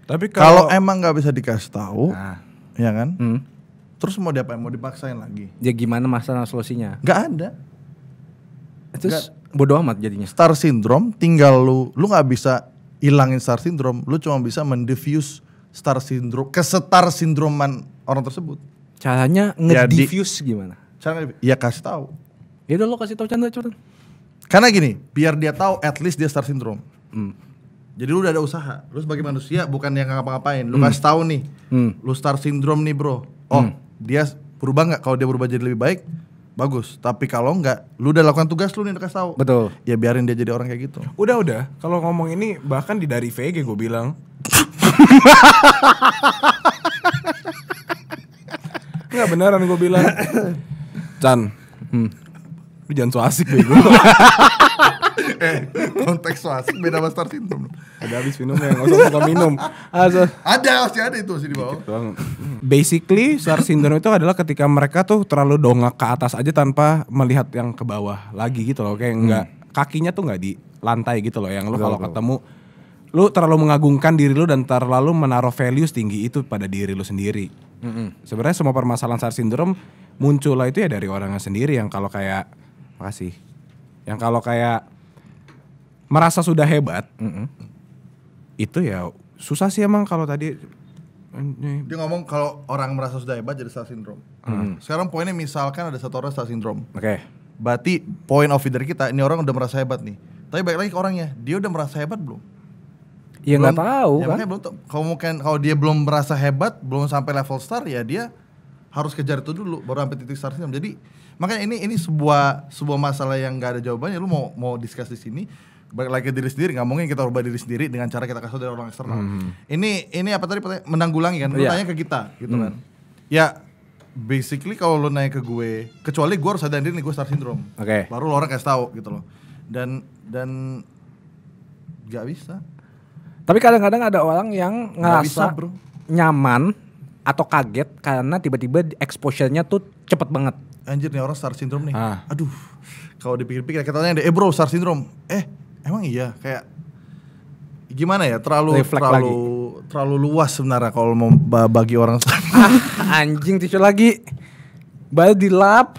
Tapi kalau, emang nggak bisa dikasih tahu, nah. ya kan? Hmm. Terus mau diapain? Mau dipaksain lagi? Ya gimana masalah solusinya? Gak ada. Terus gak, bodoh amat jadinya. Star syndrome tinggal lu, lu nggak bisa hilangin star syndrome, lu cuma bisa mendiffuse star syndrome, kesetar sindroman orang tersebut. Caranya nge-diffuse ya, gimana? Cara ya kasih tahu. Ya udah lo kasih tahu canda cuman. Karena gini, biar dia tahu at least dia star syndrome. Hmm. Jadi lu udah ada usaha. Lu sebagai manusia bukan yang ngapa-ngapain. Lu hmm. kasih tahu nih. Hmm. Lu star syndrome nih, Bro. Oh, hmm. dia berubah nggak? Kalau dia berubah jadi lebih baik, bagus. Tapi kalau nggak, lu udah lakukan tugas lu nih udah kasih tahu. Betul. Ya biarin dia jadi orang kayak gitu. Udah, udah. Kalau ngomong ini bahkan di dari VG gue bilang <laughs> Enggak beneran gue bilang. <coughs> Chan. Hmm. Lu jangan so asik deh <coughs> gue. eh, konteks so asik beda sama star syndrome. Ada habis minum ya, enggak usah suka minum. Asa. Ah, ada, masih ada itu masih di bawah. Basically, star syndrome itu adalah ketika mereka tuh terlalu dongak ke atas aja tanpa melihat yang ke bawah lagi gitu loh, kayak enggak hmm. kakinya tuh enggak di lantai gitu loh yang lu kalau ketemu lu terlalu mengagungkan diri lu dan terlalu menaruh value tinggi itu pada diri lu sendiri. Mm -hmm. Sebenarnya semua permasalahan SAR syndrome muncullah itu ya dari orangnya sendiri yang kalau kayak makasih. Yang kalau kayak merasa sudah hebat, mm -hmm. itu ya susah sih emang kalau tadi dia ngomong kalau orang merasa sudah hebat jadi star syndrome. Mm. Sekarang poinnya misalkan ada satu orang star syndrome. Oke. Okay. Berarti point of view dari kita ini orang udah merasa hebat nih. Tapi baik lagi ke orangnya, dia udah merasa hebat belum? Ya nggak tahu ya kan. belum kalau mungkin kalau dia belum merasa hebat, belum sampai level star ya dia harus kejar itu dulu baru sampai titik star syndrome. Jadi makanya ini ini sebuah sebuah masalah yang nggak ada jawabannya. Lu mau mau discuss di sini balik lagi diri sendiri nggak mungkin kita ubah diri sendiri dengan cara kita kasih dari orang eksternal. Hmm. Ini ini apa tadi menanggulangi kan? Lu yeah. tanya ke kita gitu hmm. kan. Ya basically kalau lu nanya ke gue, kecuali gue harus diri nih gue star syndrome. Oke. Okay. Baru lo orang kasih tahu gitu loh. Dan dan nggak bisa tapi kadang-kadang ada orang yang ngerasa bisa, nyaman atau kaget karena tiba-tiba exposure-nya tuh cepet banget. Anjir nih orang star syndrome nih. Ah. Aduh, kalau dipikir-pikir kita tanya deh, eh bro star syndrome. Eh, emang iya kayak gimana ya terlalu Reflect terlalu lagi. terlalu luas sebenarnya kalau mau bagi orang <laughs> ah, anjing tisu lagi baru dilap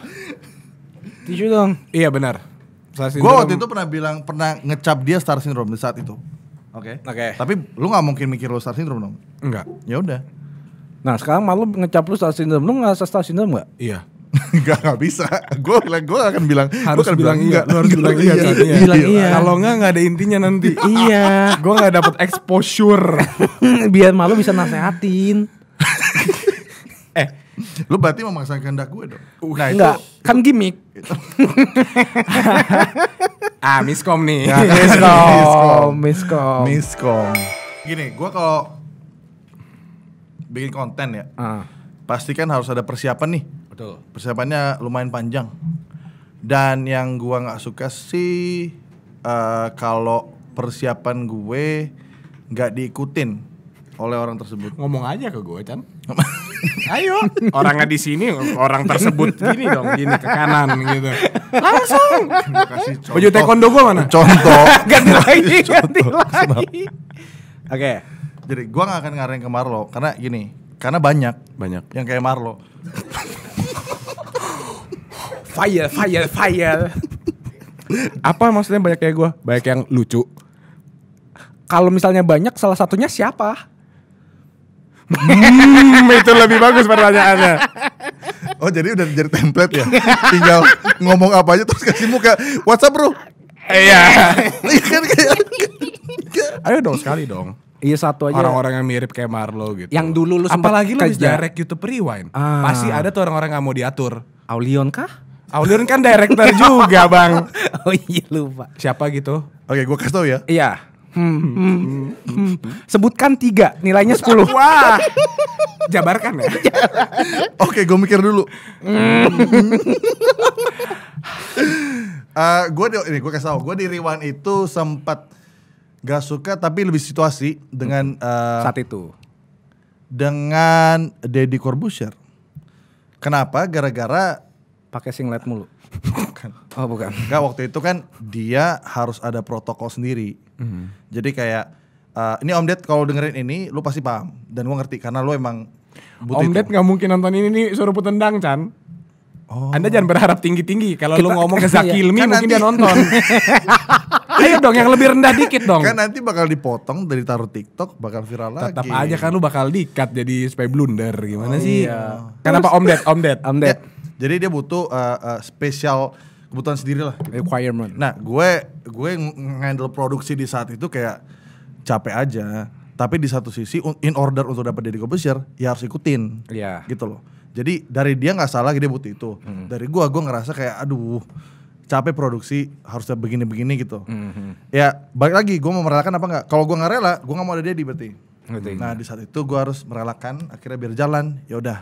tisu dong iya benar gue waktu itu pernah bilang pernah ngecap dia star syndrome di saat itu Oke. Okay. Oke. Okay. Tapi lu nggak mungkin mikir lo star syndrome dong? Enggak. Ya udah. Nah sekarang malu ngecap lu star syndrome, lu nggak star syndrome nggak? Iya. Enggak, <laughs> enggak bisa. Gue bilang, gue akan bilang harus bilang, bilang enggak. Iya. Lu harus bilang <laughs> iya. Bilang iya. Bilang iya. Kalau enggak enggak ada intinya nanti. <laughs> iya. Gue nggak dapat exposure. Biar malu bisa nasehatin. eh, Lu berarti memaksakan kehendak gue dong. Uh. Nah, Enggak, itu, kan gimmick. <laughs> ah, miskom nih. Ya, miskom, miskom. Miskom. Gini, gue kalau bikin konten ya, uh. pasti kan harus ada persiapan nih. Betul. Persiapannya lumayan panjang. Dan yang gue nggak suka sih uh, kalau persiapan gue nggak diikutin oleh orang tersebut. Ngomong aja ke gue, Chan. <laughs> Ayo, orangnya di sini, orang tersebut gini dong, gini ke kanan gitu. Langsung. Baju taekwondo gua mana? Contoh. <laughs> ganti lagi, ganti lagi. Oke. Jadi gue gak akan ngareng ke Marlo karena gini, karena banyak banyak yang kayak Marlo. fire, fire, fire. Apa maksudnya banyak kayak gue Banyak yang lucu. Kalau misalnya banyak salah satunya siapa? Hmm, itu lebih bagus pertanyaannya. Oh jadi udah jadi template ya? Tinggal ngomong apa aja terus kasih muka. WhatsApp bro. Iya. iya kan? Ayo dong sekali dong. Iya satu aja. Orang-orang yang mirip kayak Marlo gitu. Yang dulu lu sempat Apalagi lu kerja. direct YouTube Rewind. Ah. Pasti ada tuh orang-orang yang mau diatur. Aulion kah? Aulion kan director juga bang. <laughs> oh iya lupa. Siapa gitu? Oke gue kasih tau ya. Iya. Hmm, hmm, hmm, Sebutkan tiga, nilainya sepuluh. <laughs> Wah, jabarkan ya. Oke, gue mikir dulu. uh, eh, gue ini gue kasih tau, gue di Rewind itu sempat gak suka tapi lebih situasi dengan uh, saat itu dengan Deddy Corbuzier. Kenapa? Gara-gara pakai singlet mulu. bukan. Oh bukan. Gak waktu itu kan dia harus ada protokol sendiri. Hmm. Jadi kayak uh, ini Om Ded kalau dengerin ini lu pasti paham dan gua ngerti karena lu emang butuh Om Ded nggak mungkin nonton ini nih suruh putendang Chan. Oh. Anda jangan berharap tinggi-tinggi. Kalau lu ngomong ke <laughs> Zaki iya. Ilmi kan mungkin nanti, dia nonton. <laughs> Ayo dong yang lebih rendah dikit dong. Kan nanti bakal dipotong dari taruh TikTok bakal viral Tetap lagi. Tetap aja kan lu bakal dikat jadi supaya blunder gimana oh, sih? Iya. Kenapa Om Ded? Om Ded. Om Ded. Jadi dia butuh uh, uh, spesial kebutuhan sendiri lah. Requirement. Nah, gue gue ngandel produksi di saat itu kayak capek aja. Tapi di satu sisi in order untuk dapat jadi komposer ya harus ikutin. Iya. Yeah. Gitu loh. Jadi dari dia nggak salah dia butuh itu. Mm. Dari gue gue ngerasa kayak aduh capek produksi harusnya begini-begini gitu. Mm-hmm. Ya balik lagi gue mau merelakan apa nggak? Kalau gue nggak rela, gue nggak mau ada Dedi berarti. Ngerti. Nah di saat itu gue harus merelakan, akhirnya biar jalan. Ya udah,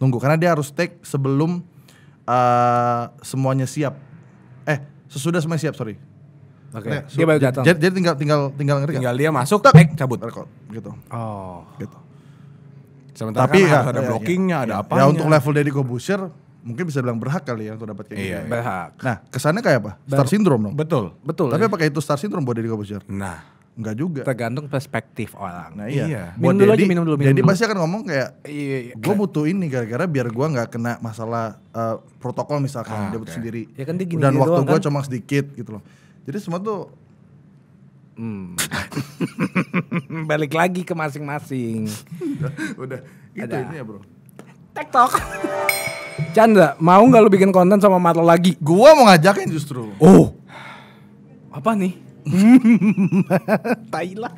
tunggu karena dia harus take sebelum Eh, semuanya siap. Eh, sesudah semuanya siap, sorry. Oke. Okay. Nah, dia baru datang. Jadi, tinggal tinggal tinggal ngerti Tinggal dia masuk, tak, cabut. rekor gitu. Oh. Gitu. Sementara Tapi kan ya, ada ya, ya. blockingnya, ya, ada apa? Ya untuk level Deddy Corbuzier mungkin bisa bilang berhak kali ya untuk dapat ini. Iya, gitu. iya, Berhak. Nah, kesannya kayak apa? Star syndrome dong. Betul. Betul. Tapi iya. apakah itu star syndrome buat Deddy Corbuzier? Nah. Enggak juga. Tergantung perspektif orang. Nah iya. iya. Minum Buat dulu aja, minum dulu. Minum jadi dulu. pasti akan ngomong kayak, iya, iya. gue butuh ini gara-gara biar gue nggak kena masalah uh, protokol misalkan ah, dia butuh okay. sendiri. Ya kan dia gini Dan gini gitu waktu gue kan? cuma sedikit gitu loh. Jadi semua tuh. Hmm. <laughs> Balik lagi ke masing-masing. udah, <laughs> udah. Gitu Ada. ini ya bro. TikTok. Canda, mau nggak lu bikin konten sama Marlo lagi? Gua mau ngajakin justru. Oh. Apa nih? <laughs> tai lah.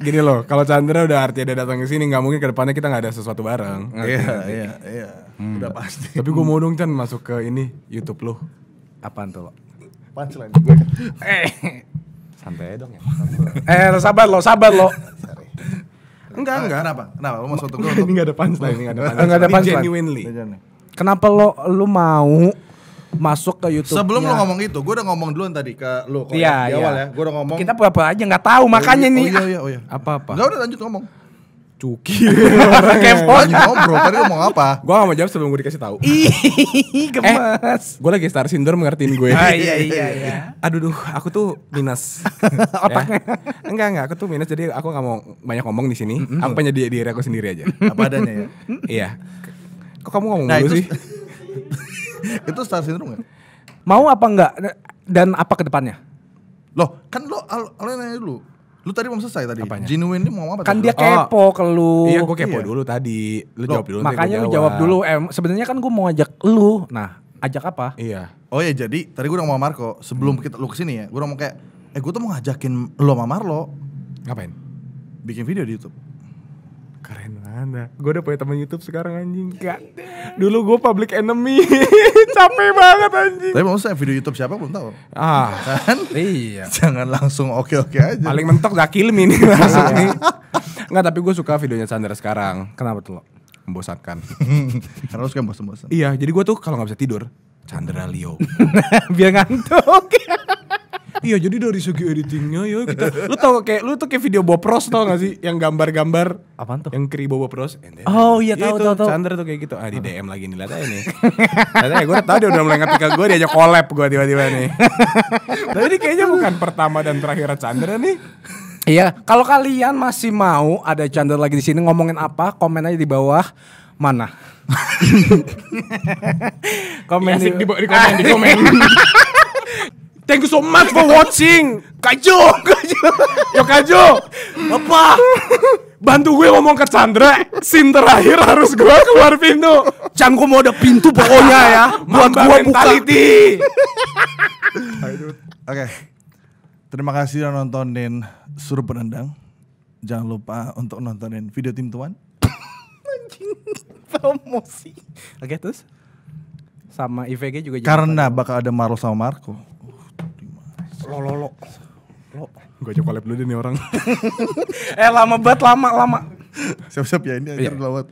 Gini loh, kalau Chandra udah artinya udah datang ke sini, nggak mungkin kedepannya kita nggak ada sesuatu bareng. Iya, iya, iya. Hmm. Udah pasti. Tapi gue mau dong Chan masuk ke ini YouTube lo. Apaan tuh lo? Punchline gue. <laughs> eh, santai dong ya. eh, sabar lo, sabar lo. enggak, ah, enggak. Kenapa? Kenapa? Lo mau suatu gue? Ini nggak ada punchline, ini nggak ada punchline. Nggak ada Genuinely. Kenapa lo, lo mau masuk ke YouTube. Sebelum lo ngomong itu, gue udah ngomong duluan tadi ke lo iya, di iya. awal ya. Gue udah ngomong. Kita apa-apa aja nggak tahu oh, makanya oh, iya, nih. Oh iya iya oh iya. <laughs> Apa-apa. Gak udah lanjut ngomong. Cuki. <laughs> Kepo. ngobrol tadi ngomong apa? gue gak mau jawab sebelum gue dikasih tahu. <laughs> Ih, gemes. Eh, gue lagi star syndrome ngertiin gue. ah, iya iya iya. Aduh duh, aku tuh minus. Otaknya. Ya. Enggak enggak, aku tuh minus jadi aku nggak mau banyak ngomong di sini. Mm -hmm. Aku hanya di diri aku sendiri aja. apa adanya ya. iya. Kok kamu ngomong nah, dulu itu... sih? <laughs> itu star syndrome gak? Mau apa enggak? Dan apa ke depannya? Loh, kan lo, lo nanya dulu. Lu tadi belum selesai tadi. Apanya? Genuine ini mau apa? Kan dia oh. kepo oh, ke lu. Iya, gue kepo iya. dulu tadi. Lu Loh, jawab dulu. Makanya lu jawab dulu. Eh, sebenarnya kan gue mau ajak lu. Nah, ajak apa? Iya. Oh ya, jadi tadi gue udah mau Marco. Sebelum hmm. kita lu kesini ya, gue udah mau kayak, eh gue tuh mau ngajakin lo sama Marlo. Ngapain? Bikin video di YouTube keren banget gue udah punya teman YouTube sekarang anjing gak dulu gue public enemy <laughs> capek banget anjing tapi maksudnya video YouTube siapa belum tahu ah iya kan iya jangan langsung oke oke aja paling mentok gak kirim ini <laughs> langsung nih nggak tapi gue suka videonya Sandra sekarang kenapa tuh lo membosankan terus <laughs> suka bosan-bosan iya jadi gue tuh kalau nggak bisa tidur Chandra Leo biar ngantuk iya jadi dari segi editingnya ya kita lu tau kayak lu tuh kayak video Ross tau gak sih yang gambar-gambar apaan tuh yang kri Bob Ross oh iya tau tau. tau Chandra tuh kayak gitu ah di DM lagi nih lihat aja nih <laughs> lihat aja gue tau dia udah mulai ngetik ke gue diajak collab gue tiba-tiba nih <laughs> tapi ini kayaknya bukan pertama dan terakhir Chandra nih Iya, kalau kalian masih mau ada Chandra lagi di sini ngomongin apa, komen aja di bawah mana. <laughs> komen ya, di, di, di komen di komen. Thank you so much for watching. Kaju, Kaju. Yo Kaju. Apa? Bantu gue ngomong ke Chandra, scene terakhir harus gue keluar pintu. Cangku mau ada pintu pokoknya ya. Buat gue buka. Oke. Okay. Terima kasih udah nontonin Suruh Penendang. Jangan lupa untuk nontonin video tim tuan. promosi. Oke okay, terus sama IVG juga. Karena bakal ada Marlo sama Marco lo lo lo lo gue coba lep dulu deh nih orang <laughs> eh lama banget lama lama siap siap ya ini aja iya. lewat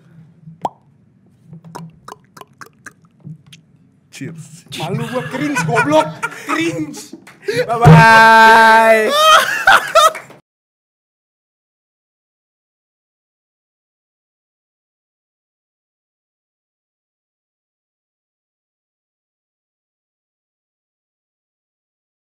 cheers malu gue cringe goblok cringe bye bye <laughs>